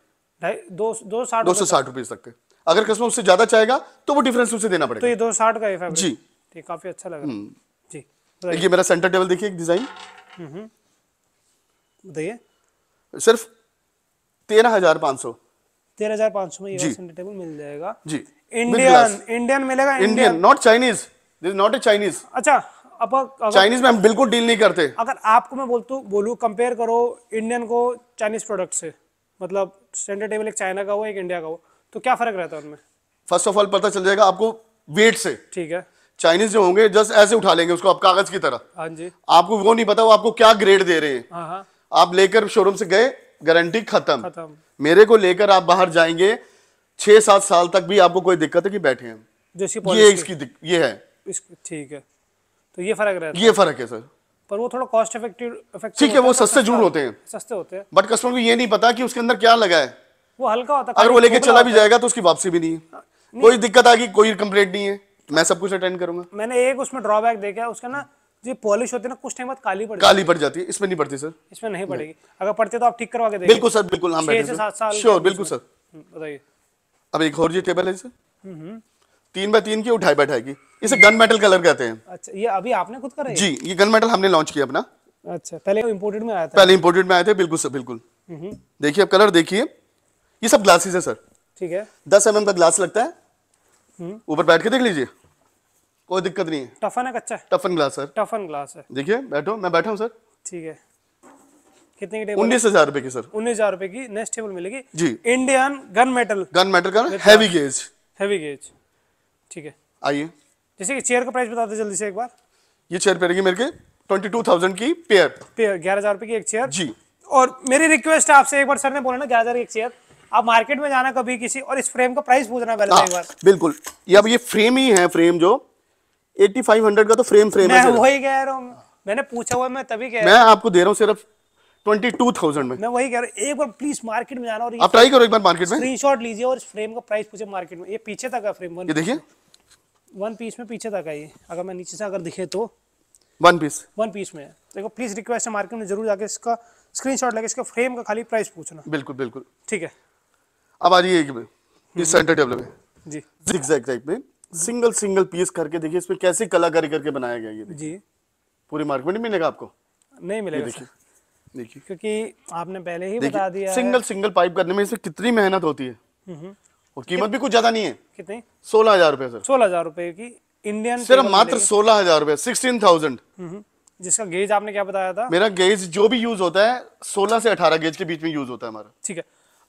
दो, सौ साठ रुपीज तक के अगर कस्टमर उससे ज्यादा चाहेगा तो वो डिफरेंस उसे देना पड़ेगा तो ये दो साठ का फैब्रिक जी ये काफी अच्छा लग रहा है हम्म। जी ये मेरा सेंटर टेबल देखिए एक डिजाइन हम्म, हम्म। बताइए सिर्फ तेरह हजार पाँच सौ तेरह हजार सौ टेबल मिल जाएगा इंडियन अच्छा नहीं करते अगर आपको मैं करो इंडियन को चाइनीज प्रोडक्ट से मतलब टेबल एक चाइना का हो एक इंडिया का हो तो क्या फर्क रहता है उनमें फर्स्ट ऑफ ऑल पता चल जाएगा आपको वेट से ठीक है चाइनीज जो होंगे जस्ट ऐसे उठा लेंगे उसको आप कागज की तरह हाँ जी आपको वो नहीं पता वो आपको क्या ग्रेड दे रहे हैं हाँ, हाँ। आप लेकर शोरूम से गए गारंटी खत्म खत्म मेरे को लेकर आप बाहर जाएंगे छह सात साल तक भी आपको कोई दिक्कत है कि बैठे हैं जैसी ये इसकी ये है ठीक है तो ये फर्क रहता है ये फर्क है सर पर वो थोड़ा कॉस्ट इफेक्टिव ठीक है वो सस्ते जरूर होते हैं सस्ते होते हैं बट कस्टमर को ये नहीं पता कि उसके अंदर क्या लगा है वो हल्का होता है अगर वो लेके चला भी जाएगा तो उसकी वापसी भी नहीं है हाँ, कोई दिक्कत आ गई कोई कंप्लेट नहीं है मैं सब कुछ अटेंड करूंगा मैंने एक उसमें ड्रॉबैक देखा उसका ना जो पॉलिश होती है ना कुछ टाइम बाद काली पड़ काली पड़ जाती है इसमें नहीं पड़ती सर इसमें नहीं पड़ेगी अगर पड़ती तो आप ठीक करवा के देंगे बिल्कुल सर बिल्कुल हम बैठे सात श्योर बिल्कुल सर हम्म, बताइए अब एक और जी टेबल है सर हम्म, हम्म। तीन बाय तीन की उठाई बैठाएगी इसे गन मेटल कलर कहते हैं अच्छा ये अभी आपने खुद करा जी ये गन मेटल हमने लॉन्च किया अपना अच्छा पहले इम्पोर्टेड में आया था पहले इम्पोर्टेड में आए थे बिल्कुल सर बिल्कुल देखिए अब कलर देखिए ये सब ग्लासेस है सर ठीक है दस एम का ग्लास लगता है ऊपर बैठ के देख लीजिए कोई दिक्कत नहीं है टफन है कच्चा toughen glass sir toughen glass है देखिए बैठो मैं बैठा हूँ सर ठीक है कितने की टेबल उन्नीस हजार रुपए की सर उन्नीस हजार रुपए की नेक्स्ट टेबल मिलेगी जी Indian gun metal gun metal का हैवी गेज हैवी गेज ठीक है आइए जैसे कि चेयर का प्राइस बता दो जल्दी से एक बार ये चेयर पड़ेगी मेरे के ट्वेंटी टू थाउजेंड की पेयर पेयर ग्यारह हजार रुपए की एक चेयर जी और मेरी रिक्वेस्ट है आपसे एक बार सर ने बोला ना ग्यारह हजार एक चेयर आप मार्केट में जाना कभी किसी और इस फ्रेम का प्राइस पूछना पहले हाँ, एक बार बिल्कुल ये अब ये फ्रेम ही है फ्रेम जो 8500 का तो फ्रेम फ्रेम मैं है वही कह रहा हूँ मैंने पूछा हुआ मैं तभी कह रहा मैं आपको दे रहा हूँ सिर्फ 22000 में मैं वही कह रहा हूँ एक बार प्लीज मार्केट में जाना और आप ट्राई करो एक बार मार्केट में स्क्रीनशॉट लीजिए और इस फ्रेम का प्राइस पूछे मार्केट में ये पीछे तक है फ्रेम वन ये देखिए वन पीस में पीछे तक है ये अगर मैं नीचे से अगर दिखे तो वन पीस वन पीस में देखो प्लीज रिक्वेस्ट है मार्केट में जरूर जाकर इसका स्क्रीनशॉट लेके इसका फ्रेम का खाली प्राइस पूछना बिल्कुल बिल्कुल ठीक है अब आ जाइए इस सेंटर टेबल में जी जिग जैग में सिंगल सिंगल पीस करके देखिए इसमें कैसे कलाकारी करके बनाया गया ये जी पूरी मार्केट में मिलेगा आपको नहीं मिलेगा देखिए देखिए क्योंकि आपने पहले ही बता दिया सिंगल सिंगल पाइप करने में इसे कितनी मेहनत होती है हम्म हम्म। और कीमत भी कुछ ज्यादा नहीं है कितनी सोलह हजार रूपए सर सोलह हजार रूपए की इंडियन सिर्फ मात्र सोलह हजार रूपए सिक्सटीन थाउजेंड जिसका गेज आपने क्या बताया था मेरा गेज जो भी यूज होता है सोलह से अठारह गेज के बीच में यूज होता है हमारा ठीक है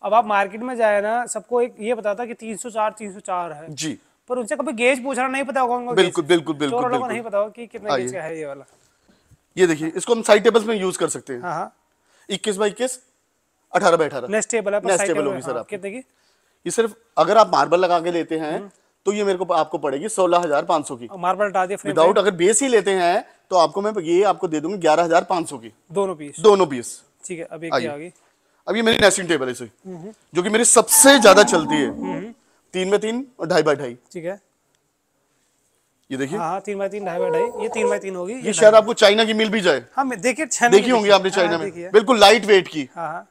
अब आप मार्केट में जाए ना सबको एक ये बताता कि तीन सौ चार तीन सौ चार है जी पर उनसे कभी गेज पूछना नहीं पता होगा उनको बिल्कुल बिल्कुल बिल्कुल नहीं पता होगा की कितना हाँ, है ये वाला ये देखिए इसको हम साइड टेबल्स में यूज कर सकते हैं हाँ, हाँ। इक्कीस बाई इक्कीस अठारह बाई अठारह नेक्स्ट टेबल है नेक्स्ट टेबल होगी सर आप कितने की ये सिर्फ अगर आप मार्बल लगा के लेते हैं हम्म। तो ये मेरे को आपको पड़ेगी सोलह हजार पांच सौ की मार्बल हटा दिया विदाउट अगर बेस ही लेते हैं तो आपको मैं ये आपको दे दूंगी ग्यारह हजार पांच सौ की दोनों पीस दोनों पीस ठीक है अब एक आगे अब ये मेरी नेस्टिंग टेबल है हम्म। जो कि मेरी सबसे ज्यादा चलती है हम्म। तीन बाय तीन और ढाई बाय ढाई ठीक है ये देखिए हाँ तीन बाय तीन ढाई बाय ढाई ये तीन बाय तीन होगी ये ये शायद आपको चाइना की मिल भी जाए हाँ देखिए देखी होंगी आपने हाँ, चाइना में बिल्कुल लाइट वेट की हाँ, हाँ।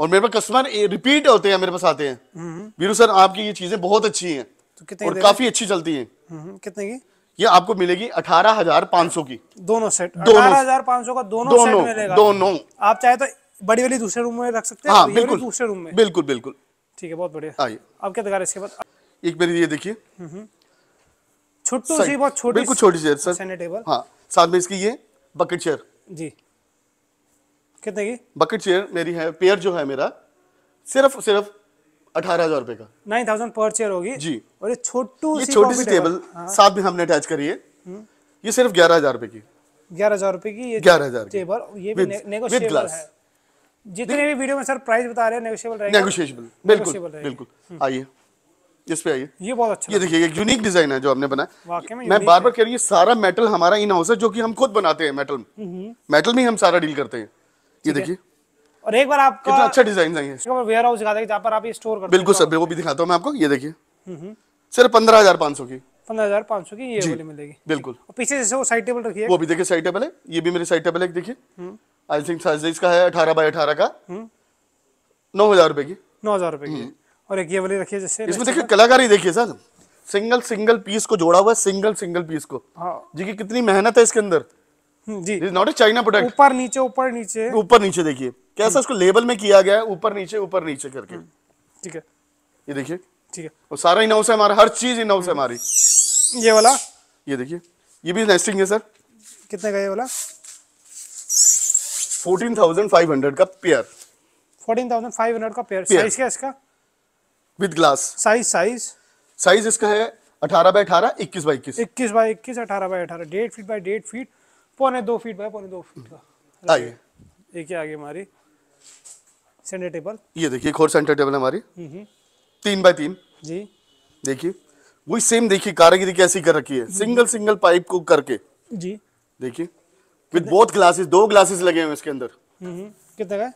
और मेरे पास कस्टमर रिपीट होते हैं मेरे पास आते हैं हम्म, हम्म। वीरू सर आपकी ये चीजें बहुत अच्छी है तो और काफी अच्छी चलती है हम्म, कितने की ये आपको मिलेगी अठारह हजार पाँच सौ की दोनों सेट अठारह हजार पाँच सौ का दोनों दोनों सेट मिलेगा दोनों आप चाहे तो बड़ी वाली दूसरे रूम में रख सकते हैं हाँ, बिल्कुल दूसरे रूम में बिल्कुल बिल्कुल ठीक है बहुत बढ़िया आइए अब क्या दिखा रहे इसके बाद एक मेरी ये देखिए हम्म, हम्म। छोटी सी बहुत छोटी बिल्कुल छोटी चेयर सर टेबल हाँ साथ में इसकी ये बकेट चेयर जी कितने की बकेट चेयर मेरी है पेयर जो है मेरा सिर्फ सिर्फ अठारह हजार रुपए का नाइन थाउजेंड पर चेयर होगी जी और ये छोटू ये छोटी सी टेबल हाँ। साथ में हमने अटैच करी है हम्म। ये सिर्फ ग्यारह हजार रुपए की ग्यारह हजार रुपए की ग्यारह हजार टेबल ये विद ग्लास जितने भी वीडियो में सर प्राइस बता रहे हैं नेगोशिएबल बिल्कुल बिल्कुल आइए इस पे आइए ये बहुत अच्छा ये देखिए एक यूनिक डिजाइन है जो हमने बनाया मैं बार बार कह रही हूँ सारा मेटल हमारा इन हाउस है जो कि हम खुद बनाते हैं मेटल में मेटल हम्म, हम्म। में हम सारा डील करते हैं ये देखिए और एक बार आपका कितना अच्छा डिजाइन है वेयर हाउस दिखा जहाँ पर आप ये स्टोर करते बिल्कुल सर वो भी दिखाता हूँ मैं आपको ये देखिए हम्म, सिर्फ पंद्रह हजार पाँच सौ की पंद्रह हजार पाँच सौ की ये मिलेगी बिल्कुल पीछे जैसे वो साइड टेबल रखिए वो भी देखिए साइड टेबल है ये भी मेरी साइड टेबल है देखिए आई थिंक साइज का है अठारह बाई अठारह का हम्म। नौ हजार रुपए की नौ हजार रुपए की हम्म। और एक ये वाली रखिए जैसे इसमें देखिए कलाकारी देखिए सर सिंगल सिंगल पीस को जोड़ा हुआ है सिंगल सिंगल पीस को हाँ। जी की कितनी मेहनत है इसके अंदर हम्म, जी नॉट ए चाइना प्रोडक्ट ऊपर नीचे ऊपर नीचे ऊपर नीचे देखिए कैसा उसको लेबल में किया गया है ऊपर नीचे ऊपर नीचे करके ठीक है ये देखिए ठीक है और सारा इनाउस है हमारा हर चीज इनाउस है हमारी ये वाला ये देखिए ये भी नेस्टिंग है सर कितने का ये वाला 14,500 का पेयर 14,500 का पेयर साइज क्या इसका with glass size size size इसका है 18 बाय 18 21 बाय 21 21 बाय 21 18 बाय 18 डेढ़ फीट बाय डेढ़ फीट पौने दो फीट बाय पौने दो फीट का आइए ही आगे हमारी सेंटर टेबल ये देखिए एक और सेंटर टेबल हमारी हम्म, हम्म। तीन बाय तीन जी देखिए वही सेम देखिए कारागिरी कैसी कर रखी है सिंगल सिंगल पाइप को करके जी देखिए विद बोथ ग्लासेस दो ग्लासेस लगे हुए इसके अंदर हम्म, कितने का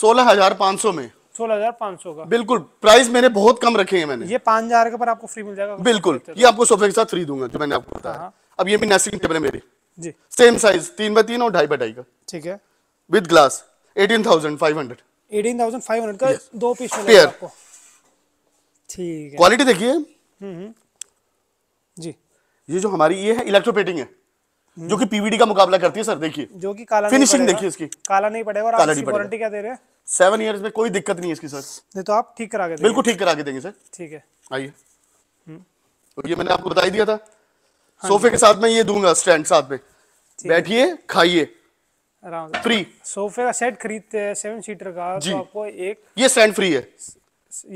सोलह हजार पाँच सौ में सोलह हजार पाँच सौ का बिल्कुल प्राइस मैंने बहुत कम रखे हैं मैंने ये पाँच हजार के पर आपको फ्री मिल जाएगा बिल्कुल ये आपको सोफे के साथ फ्री दूंगा जो मैंने आपको बताया हाँ, हाँ। अब ये भी नेस्टिंग टेबल है मेरी जी सेम साइज तीन बाई तीन और ढाई बाई ढाई का ठीक है with glass eighteen thousand five hundred eighteen thousand five hundred का दो पीस पेयर ठीक है क्वालिटी देखिए हम्म, हम्म। जी ये जो हमारी ये है इलेक्ट्रोपेटिंग है जो कि पीवीडी का मुकाबला करती है सर देखिए जो कि काला फिनिशिंग देखिए इसकी काला नहीं पड़ेगा और काला वारंटी क्या दे रहे हैं सेवन ईयर में कोई दिक्कत नहीं है इसकी सर नहीं तो आप ठीक करा के बिल्कुल ठीक करा के देंगे सर ठीक है आइए तो ये मैंने आपको बताई दिया था सोफे के साथ में ये दूंगा स्टैंड साथ में बैठिए खाइए फ्री सोफे का सेट खरीदते हैं सेवन सीटर का तो आपको एक ये स्टैंड फ्री है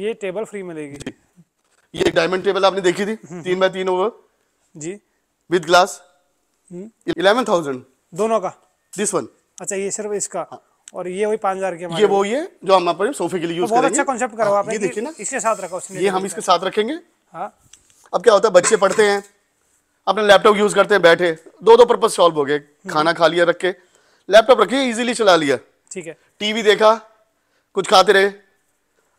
ये टेबल फ्री मिलेगी ये डायमंड टेबल आपने देखी थी हम्म। तीन बाय तीन ओवर जी with glass hmm. Eleven thousand दोनों का दिस वन अच्छा ये सिर्फ इसका हाँ। और ये वही पांच हजार ये वो ये जो हम पर सोफे के लिए यूज तो करेंगे अच्छा कॉन्सेप्ट करो हाँ, आप देखिए ना इसके साथ रखो ये हम इसके साथ रखेंगे हाँ। अब क्या होता है बच्चे पढ़ते हैं अपना लैपटॉप यूज करते हैं बैठे दो दो पर्पज सॉल्व हो गए हम्म। खाना खा लिया रख के लैपटॉप रखिए इजीली चला लिया ठीक है टीवी देखा कुछ खाते रहे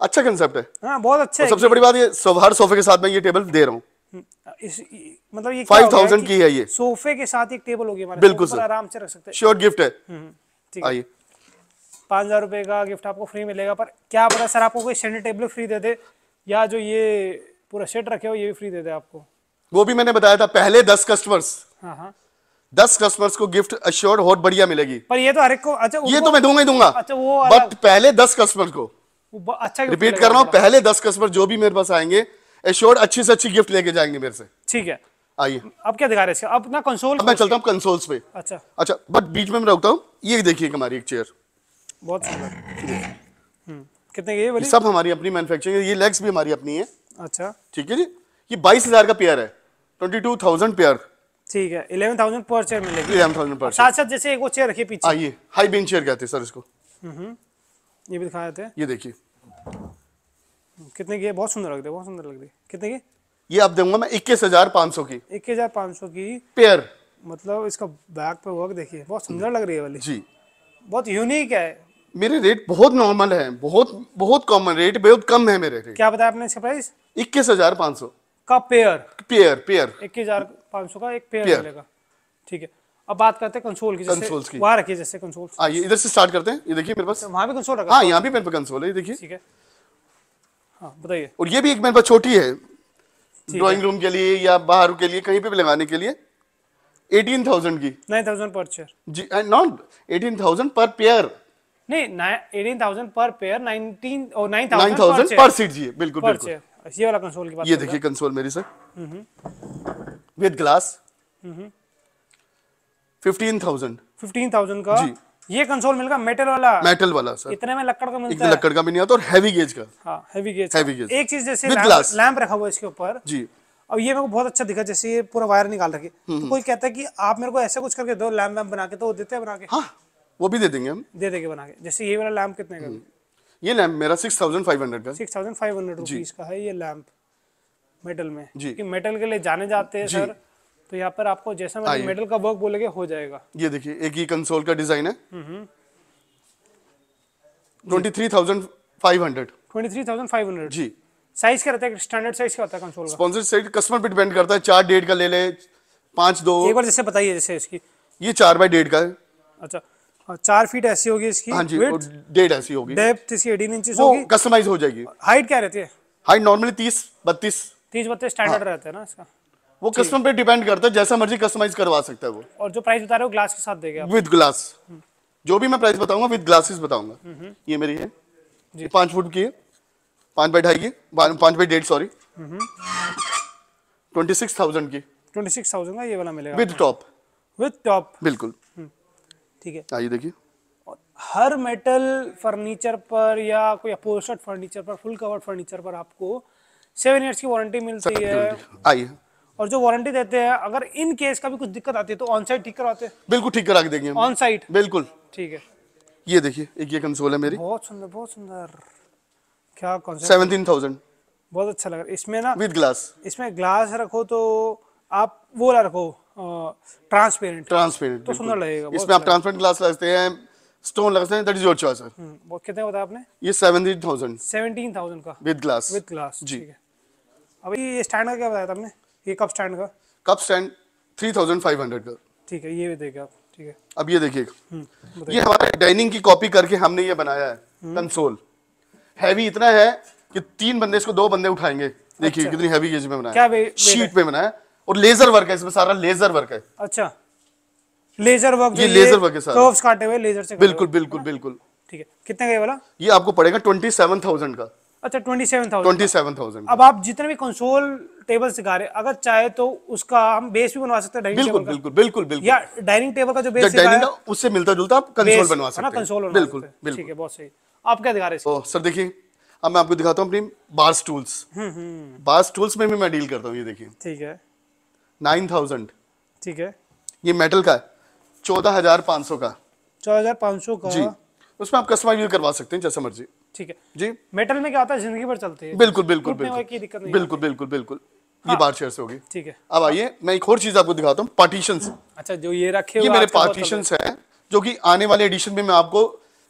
अच्छा कंसेप्ट है हाँ, बहुत अच्छा सबसे बड़ी बात ये हर सोफे के साथ में ये टेबल दे रहा हूँ हम्म। मतलब ये फाइव थाउजेंड की है ये सोफे के साथ एक टेबल होगी हमारे बिल्कुल आराम से रख सकते हैं श्योर गिफ्ट है हम्म, हम्म, आइए पांच हजार रुपए का गिफ्ट आपको फ्री मिलेगा पर क्या पता सर आपको कोई सेंटर टेबल फ्री दे दे या जो ये पूरा सेट रखे हो ये भी फ्री दे दे आपको वो भी मैंने बताया था पहले दस कस्टमर्स हाँ हाँ दस कस्टमर्स को गिफ्ट अश्योर बहुत बढ़िया मिलेगी पर ये तो हर एक को अच्छा ये तो मैं दूंगा ही दूंगा अच्छा वो बट पहले दस कस्टमर को अच्छा रिपीट कर रहा हूँ पहले दस कस्टमर जो भी मेरे पास आएंगे अश्योर अच्छी से अच्छी गिफ्ट लेके जाएंगे मेरे से ठीक है आइए अब क्या दिखा रहे हैं अब ना कंसोल अब मैं चलता हूँ कंसोल्स पे अच्छा अच्छा बट बीच में मैं रोकता हूँ ये देखिए हमारी एक चेयर बहुत हम्म, कितने ये सब हमारी अपनी मैन्युफैक्चरिंग ये लेग्स भी हमारी अपनी है अच्छा ठीक है जी ये बाईस हजार का पेयर है ट्वेंटी टू थाउजेंड पेयर ठीक है इलेवन थाउजेंड पर चेयर मिलेगी इलेवन थाउजेंड पर साथ साथ जैसे एक वो चेयर रखिए पीछे आइए हाई बेंच चेयर कहते हैं सर इसको हम्म, ये भी दिखा देते हैं ये देखिए कितने की है बहुत सुंदर लग रही बहुत सुंदर लग रही कितने की ये आप दूंगा मैं इक्कीस हजार पाँच सौ की इक्कीस हजार पाँच सौ की पेयर मतलब इसका बैक पे वर्क देखिए बहुत सुंदर लग रही है वाली जी बहुत यूनिक है मेरे रेट बहुत नॉर्मल है बहुत बहुत कॉमन रेट बहुत कम है मेरे रेट क्या बताया आपने इसका प्राइस इक्कीस हजार पाँच सौ का पेयर पेयर पेयर इक्कीस हजार पाँच सौ का एक पेयर, मिलेगा ठीक है अब बात करते हैं कंसोल की कंसोल्स की वहाँ रखिए जैसे कंसोल हाँ इधर से स्टार्ट करते हैं ये देखिए मेरे पास अच्छा, वहाँ भी कंसोल रखा हाँ यहाँ भी मेरे पास कंसोल है देखिए ठीक है हाँ बताइए और ये भी एक मेरे पास छोटी है ड्रॉइंग रूम के लिए या बाहर के लिए कहीं पे भी लगाने के लिए एटीन थाउजेंड की नाइन थाउजेंड पर चेयर जी and not eighteen thousand per pair नहीं थाउजेंड पर पेयर और पर सीट जी बिल्कुल बिल्कुल ये वाला कंसोल की बात ये देखिए कंसोल मेरी सर विद ग्लास का जी ये कंसोल मिल गया मेटल वाला मेटल वाला सर इतने में लकड़ का मिलता है लकड़ का भी नहीं आता और हैवी गेज का हाँ हैवी गेज हैवी गेज एक चीज जैसे लैंप रखा हुआ इसके ऊपर जी अब ये मेरे को बहुत अच्छा दिखा जैसे ये पूरा वायर निकाल रखे हम्म, तो हम्म। कोई कहता है कि आप मेरे को ऐसा कुछ करके दो लैम्प वैम्प बना के तो वो देते हैं बना के हाँ, वो भी दे देंगे हम दे देंगे बना के जैसे ये वाला लैम्प कितने का हम्म। ये लैम्प मेरा सिक्स थाउजेंड फाइव हंड्रेड का six thousand five hundred rupees का है ये लैम्प मेटल में जी मेटल के लिए जाने जाते हैं सर तो यहाँ पर आपको जैसा मतलब मेटल का वर्क बोलेंगे हो जाएगा ये देखिए एक ही कंसोल का डिजाइन है हम्म हम्म। जी साइज क्या रहता है स्टैंडर्ड साइज क्या होता है कंसोल का स्पॉन्सर साइड कस्टमर पे डिपेंड करता है चार डेढ़ का ले ले पांच दो एक बार जैसे बताइए जैसे इसकी ये चार बाई डेढ़ का है अच्छा हाँ, चार फीट ऐसी होगी इसकी हाँ जी डेढ़ ऐसी होगी डेप्थ इसकी एटीन इंच कस्टमाइज हो जाएगी हाइट क्या रहती है हाइट नॉर्मली तीस बत्तीस तीस बत्तीस स्टैंडर्ड रहता है ना इसका वो कस्टमर पे डिपेंड करता है जैसा मर्जी कस्टमाइज करवा सकता है वो और जो प्राइस बता रहे हो ग्लास के साथ देगा विद ग्लास जो भी मैं प्राइस बताऊंगा विद ग्लासेस बताऊंगा हम्म, हम्म। ये मेरी है जी पांच फुट की है पाँच बाई ढाई की पांच बाई डेढ़ सॉरी ट्वेंटी सिक्स थाउजेंड की ट्वेंटी सिक्स थाउजेंड का ये वाला मिलेगा विद टॉप विद टॉप बिल्कुल हम्म। ठीक है आइए देखिए हर मेटल फर्नीचर पर या कोई अपोस्टर्ड फर्नीचर पर फुल कवर फर्नीचर पर आपको सेवन ईयर्स की वारंटी मिलती है आइए और जो वारंटी देते हैं अगर इन केस का भी कुछ दिक्कत आती है तो ऑन साइड ठीक करवाते हैं बिल्कुल ठीक करा के देंगे ऑन साइड बिल्कुल ठीक है ये देखिए एक ये कंसोल है मेरी बहुत सुंदर बहुत सुंदर क्या सेवनटीन बहुत अच्छा लग रहा है इसमें ना विद ग्लास इसमें ग्लास रखो तो आप वो ला रखो ट्रांसपेरेंट ट्रांसपेरेंट तो सुंदर लगेगा इसमें आप ट्रांसपेरेंट ग्लास लगते हैं स्टोन लगते हैं that is your choice sir बहुत कितने बताया आपने ये 17000 17000 का विद ग्लास विद ग्लास जी अभी ये स्टैंड का क्या बताया था आपने ये कप स्टैंड का कप स्टैंड 3500 का ठीक है ये भी देखिए आप ठीक है अब ये देखिए हम्म, ये हमारे डाइनिंग की कॉपी करके हमने ये बनाया है कंसोल हम्म। हैवी इतना है कि तीन बंदे इसको दो बंदे उठाएंगे देखिए अच्छा। कितनी हैवी में बनाया क्या बे, शीट पे बनाया और लेजर वर्क है इसमें सारा लेजर वर्क है अच्छा लेजर वर्क ये लेजर वर्क है सारा काटे हुए लेजर से बिल्कुल बिल्कुल बिल्कुल ठीक है कितने का ये वाला ये आपको पड़ेगा ट्वेंटी सेवन थाउजेंड का अच्छा twenty seven thousand twenty seven thousand अब आप जितने भी कंसोल टेबल सिखा रहे अगर चाहे तो उसका हम बेस भी बनवा सकते हैं बिल्कुल बिल्कुल बिल्कुल बिल्कुल या डाइनिंग टेबल का जो बेस डाइनिंग उससे मिलता जुलता आप कंसोल बनवा सकते हैं कंसोल बिल्कुल ठीक है बहुत सही आप क्या दिखा रहे हो सर देखिए अब मैं आपको दिखाता हूँ अपनी बार स्टूल्स बार स्टूल्स में भी मैं डील करता हूँ ये देखिए ठीक है नाइन थाउजेंड ठीक है ये मेटल का चौदह हजार पाँच सौ का चौदह हजार पाँच सौ का जी उसमें आप कस्टमाइज करवा सकते हैं जैसा मर्जी ठीक है जी मेटल में क्या होता है जिंदगी भर चलते हैं बिल्कुल बिल्कुल बिल्कुल बिल्कुल बिल्कुल ये हाँ। बार शेयर से होगी ठीक है अब आइए मैं एक और चीज आपको दिखाता हूँ पार्टीशन अच्छा जो ये रखे ये मेरे पार्टीशन है जो की आने वाले एडिशन में मैं आपको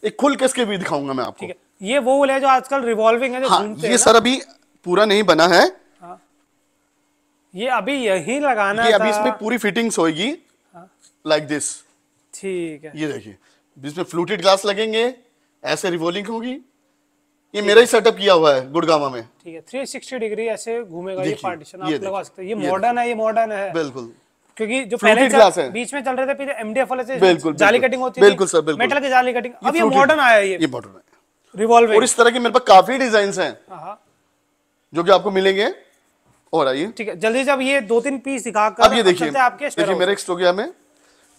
एक खुल के भी दिखाऊंगा मैं आपको ये वो बोले जो आजकल रिवॉल्विंग है जो हाँ, ये सर अभी पूरा नहीं बना है हाँ, ये अभी यही लगाना ये अभी इसमें पूरी फिटिंग्स होगी लाइक दिस ठीक है ये देखिए इसमें फ्लूटेड ग्लास लगेंगे ऐसे रिवॉल्विंग होगी ये मेरा ही सेटअप किया हुआ है गुड़गावा में ठीक है 360 डिग्री ऐसे घूमेगा ये पार्टीशन आप लगा सकते हैं ये मॉडर्न है ये मॉडर्न है बिल्कुल क्योंकि जो पहले ग्लास है बीच में चल रहे थे फिर एमडीएफ वाले से बिल्कुल जाली कटिंग होती बिल्कुल सर बिल्कुल मेटल की जाली कटिंग अब ये मॉडर्न आया ये ये मॉडर्न है रिवॉल्विंग और इस तरह के मेरे पास काफी डिजाइन है हाँ। जो की आपको मिलेंगे और आइए ठीक है जल्दी से अब ये दो तीन पीस दिखाकर अब ये देखिए आपके देखिए मेरे गया में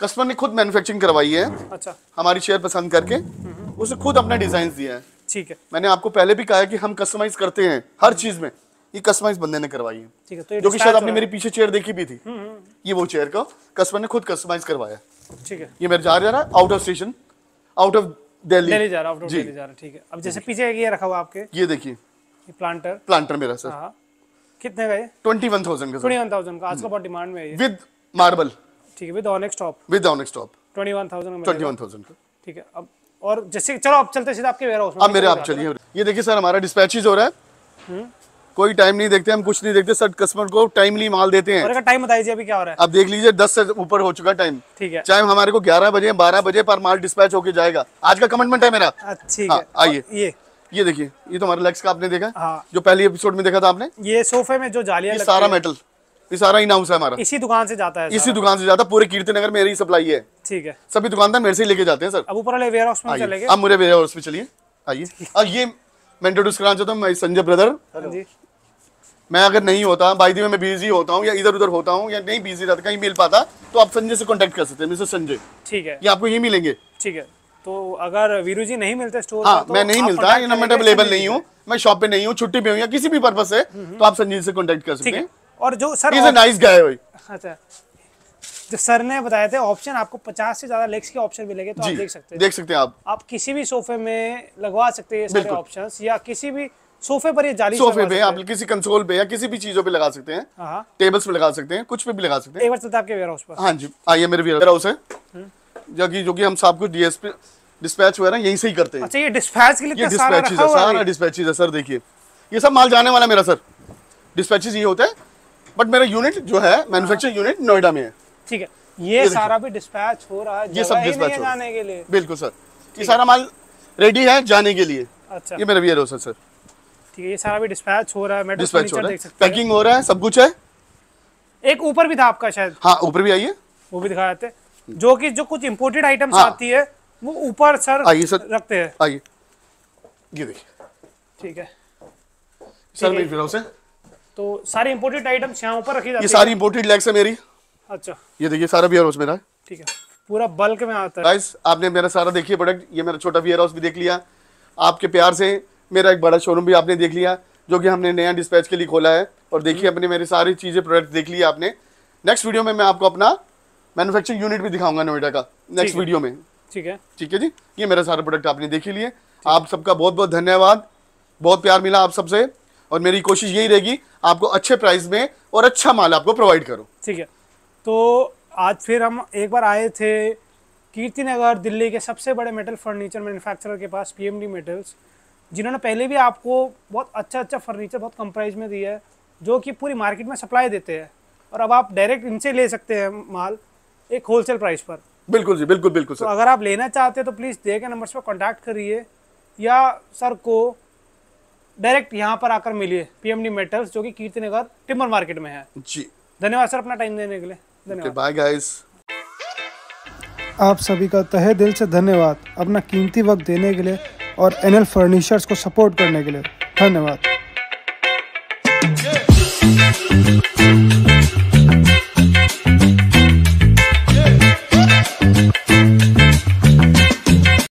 कस्टमर ने खुद मैन्युफैक्चरिंग करवाई है अच्छा हमारी शेयर पसंद करके हम्म। उसे खुद अपना डिजाइन दिया है ठीक है मैंने आपको पहले भी कहा कि हम कस्टमाइज करते हैं हर हम्म। चीज में ये कस्टमाइज बंदे ने करवाई है ठीक है तो जो कि शायद आपने मेरी पीछे चेयर देखी भी थी हम्म, हम्म। ये वो चेयर का कस्टमर ने खुद कस्टमाइज करवाया ठीक है ये मेरे जा रहा है out of station out of Delhi जा रहा आउट जा रहा ठीक है अब जैसे पीछे ये रखा हुआ आपके ये देखिए प्लांटर प्लांटर मेरा सर हाँ। कितने का है ट्वेंटी वन थाउजेंड का ट्वेंटी वन थाउजेंड का आज का बहुत डिमांड में विद मार्बल ठीक है with onyx top with onyx top twenty one thousand twenty one thousand का ठीक है अब और जैसे चलो आप चलते सीधा आपके वेयर हाउस अब मेरे आप चलिए ये देखिए सर हमारा डिस्पैचेज हो रहा है हम्म। कोई टाइम नहीं देखते हम कुछ नहीं देखते सर कस्टमर को टाइमली माल देते हैं टाइम बता दीजिए अभी क्या हो रहा है आप देख लीजिए दस से ऊपर हो चुका टाइम ठीक है टाइम हमारे को ग्यारह बजे बारह बजे पर माल डिस्पैच होके जाएगा आज का कमेंटमेंट है मेरा अच्छा, ठीक है हाँ, आइए ये ये देखिए ये तो हमारे लेग्स का आपने देखा हाँ। जो पहले एपिसोड में देखा था आपने ये सोफे में जो जालिया सारा मेटल ये सारा ही नाम है हमारा इसी दुकान से जाता है इसी दुकान से जाता है पूरे कीर्ति नगर मेरी सप्लाई है ठीक है सभी दुकानदार मेरे से लेके जाते हैं सर अब ऊपर वाले वेयर हाउस में चले आप मेरे वेयर हाउस में चलिए आइए अब ये मैं इंट्रोड्यूस कराना चाहता हूँ मैं संजय ब्रदर हाँ मैं अगर नहीं होता बाई दी में मैं बिजी होता हूँ या इधर उधर होता हूँ या नहीं बिजी रहता कहीं मिल पाता तो आप संजय से कॉन्टेक्ट कर सकते हैं मिस्टर संजय ठीक है ये आपको ये मिलेंगे ठीक है तो अगर वीरू जी नहीं मिलते स्टोर हाँ, तो मैं नहीं मिलता मतलब मैं अवेलेबल नहीं हूँ मैं शॉप पे नहीं हूँ छुट्टी पे हूँ या किसी भी पर्पज से हम्म, हम्म। तो आप संजीव से कॉन्टेक्ट कर सकते हैं और जो सर इज नाइस गाय भाई अच्छा जो सर ने बताए थे ऑप्शन आपको 50 से ज्यादा लेग्स के ऑप्शन मिलेंगे तो आप देख सकते हैं देख सकते हैं आप आप किसी भी सोफे में लगवा सकते हैं सारे ऑप्शंस या किसी भी सोफे पर ये जाली सोफे पे आप किसी कंसोल पे या किसी भी चीजों पे लगा सकते हैं टेबल्स हाँ। पे लगा सकते हैं कुछ पे भी लगा सकते हैं एक बार चलते आपके वेयर हाउस पर हाँ जी आइए मेरे वेयर हाउस है जो कि जो कि हम सबको डीएसपी डिस्पैच वगैरह यहीं से ही करते हैं अच्छा ये डिस्पैच के लिए ये डिस्पैच है सारा डिस्पैच है सर देखिए ये सब माल जाने वाला मेरा सर डिस्पैचेज ये होता है बट मेरा यूनिट जो है मैन्युफैक्चरिंग यूनिट नोएडा में है ठीक है ये, ये सारा भी डिस्पैच हो रहा है ये सब डिस्पैच हो जाने के लिए बिल्कुल सर ये सारा माल रेडी है जाने के लिए अच्छा ये मेरा वियर हो सर ठीक है ये सारा भी डिस्पैच हो रहा है मैडम डिस्पैच हो रहा है पैकिंग हो रहा है सब कुछ है एक ऊपर भी था आपका शायद हाँ ऊपर भी आइए वो भी दिखा देते जो कि जो कुछ इंपोर्टेड आइटम्स हाँ। आती है वो ऊपर सर आइए सर रखते हैं आइए ये देखिए ठीक है सर मैं फिर आऊं से तो सारे इम्पोर्टेड आइटम्स यहाँ ऊपर रखी जाती ये सारी इम्पोर्टेड लेग्स है मेरी अच्छा ये देखिए सारा बियर हाउस मेरा है ठीक है पूरा बल्क में आता है गाइस आपने मेरा सारा देखिए प्रोडक्ट ये मेरा छोटा बियर हाउस भी देख लिया आपके प्यार से मेरा एक बड़ा शोरूम भी आपने देख लिया जो कि हमने नया डिस्पैच के लिए खोला है और देखिए हम्म। अपने मेरी सारी चीज़ें प्रोडक्ट देख लिया आपने नेक्स्ट वीडियो में मैं आपको अपना मैनुफैक्चरिंग यूनिट भी दिखाऊंगा नोएडा का नेक्स्ट वीडियो में ठीक है ठीक है जी ये मेरा सारा प्रोडक्ट आपने देख ही लिए आप सबका बहुत बहुत धन्यवाद बहुत प्यार मिला आप सबसे और मेरी कोशिश यही रहेगी आपको अच्छे प्राइस में और अच्छा माल आपको प्रोवाइड करो ठीक है तो आज फिर हम एक बार आए थे कीर्ति नगर दिल्ली के सबसे बड़े मेटल फर्नीचर मैन्युफैक्चरर के पास पीएमडी मेटल्स जिन्होंने पहले भी आपको बहुत अच्छा अच्छा फर्नीचर बहुत कम प्राइस में दिया है जो कि पूरी मार्केट में सप्लाई देते हैं और अब आप डायरेक्ट इनसे ले सकते हैं माल एक होलसेल प्राइस पर बिल्कुल जी बिल्कुल बिल्कुल तो सर तो अगर आप लेना चाहते हैं तो प्लीज़ दिए गए नंबर्स पर कॉन्टैक्ट करिए या सर को डायरेक्ट यहाँ पर आकर मिलिए पीएमडी मेटल्स जो कि कीर्ति नगर टिम्बर मार्केट में है जी धन्यवाद सर अपना टाइम देने के लिए धन्यवाद बाय गाइस आप सभी का तहे दिल से धन्यवाद अपना कीमती वक्त देने के लिए और एनएल फर्नीचर्स को सपोर्ट करने के लिए धन्यवाद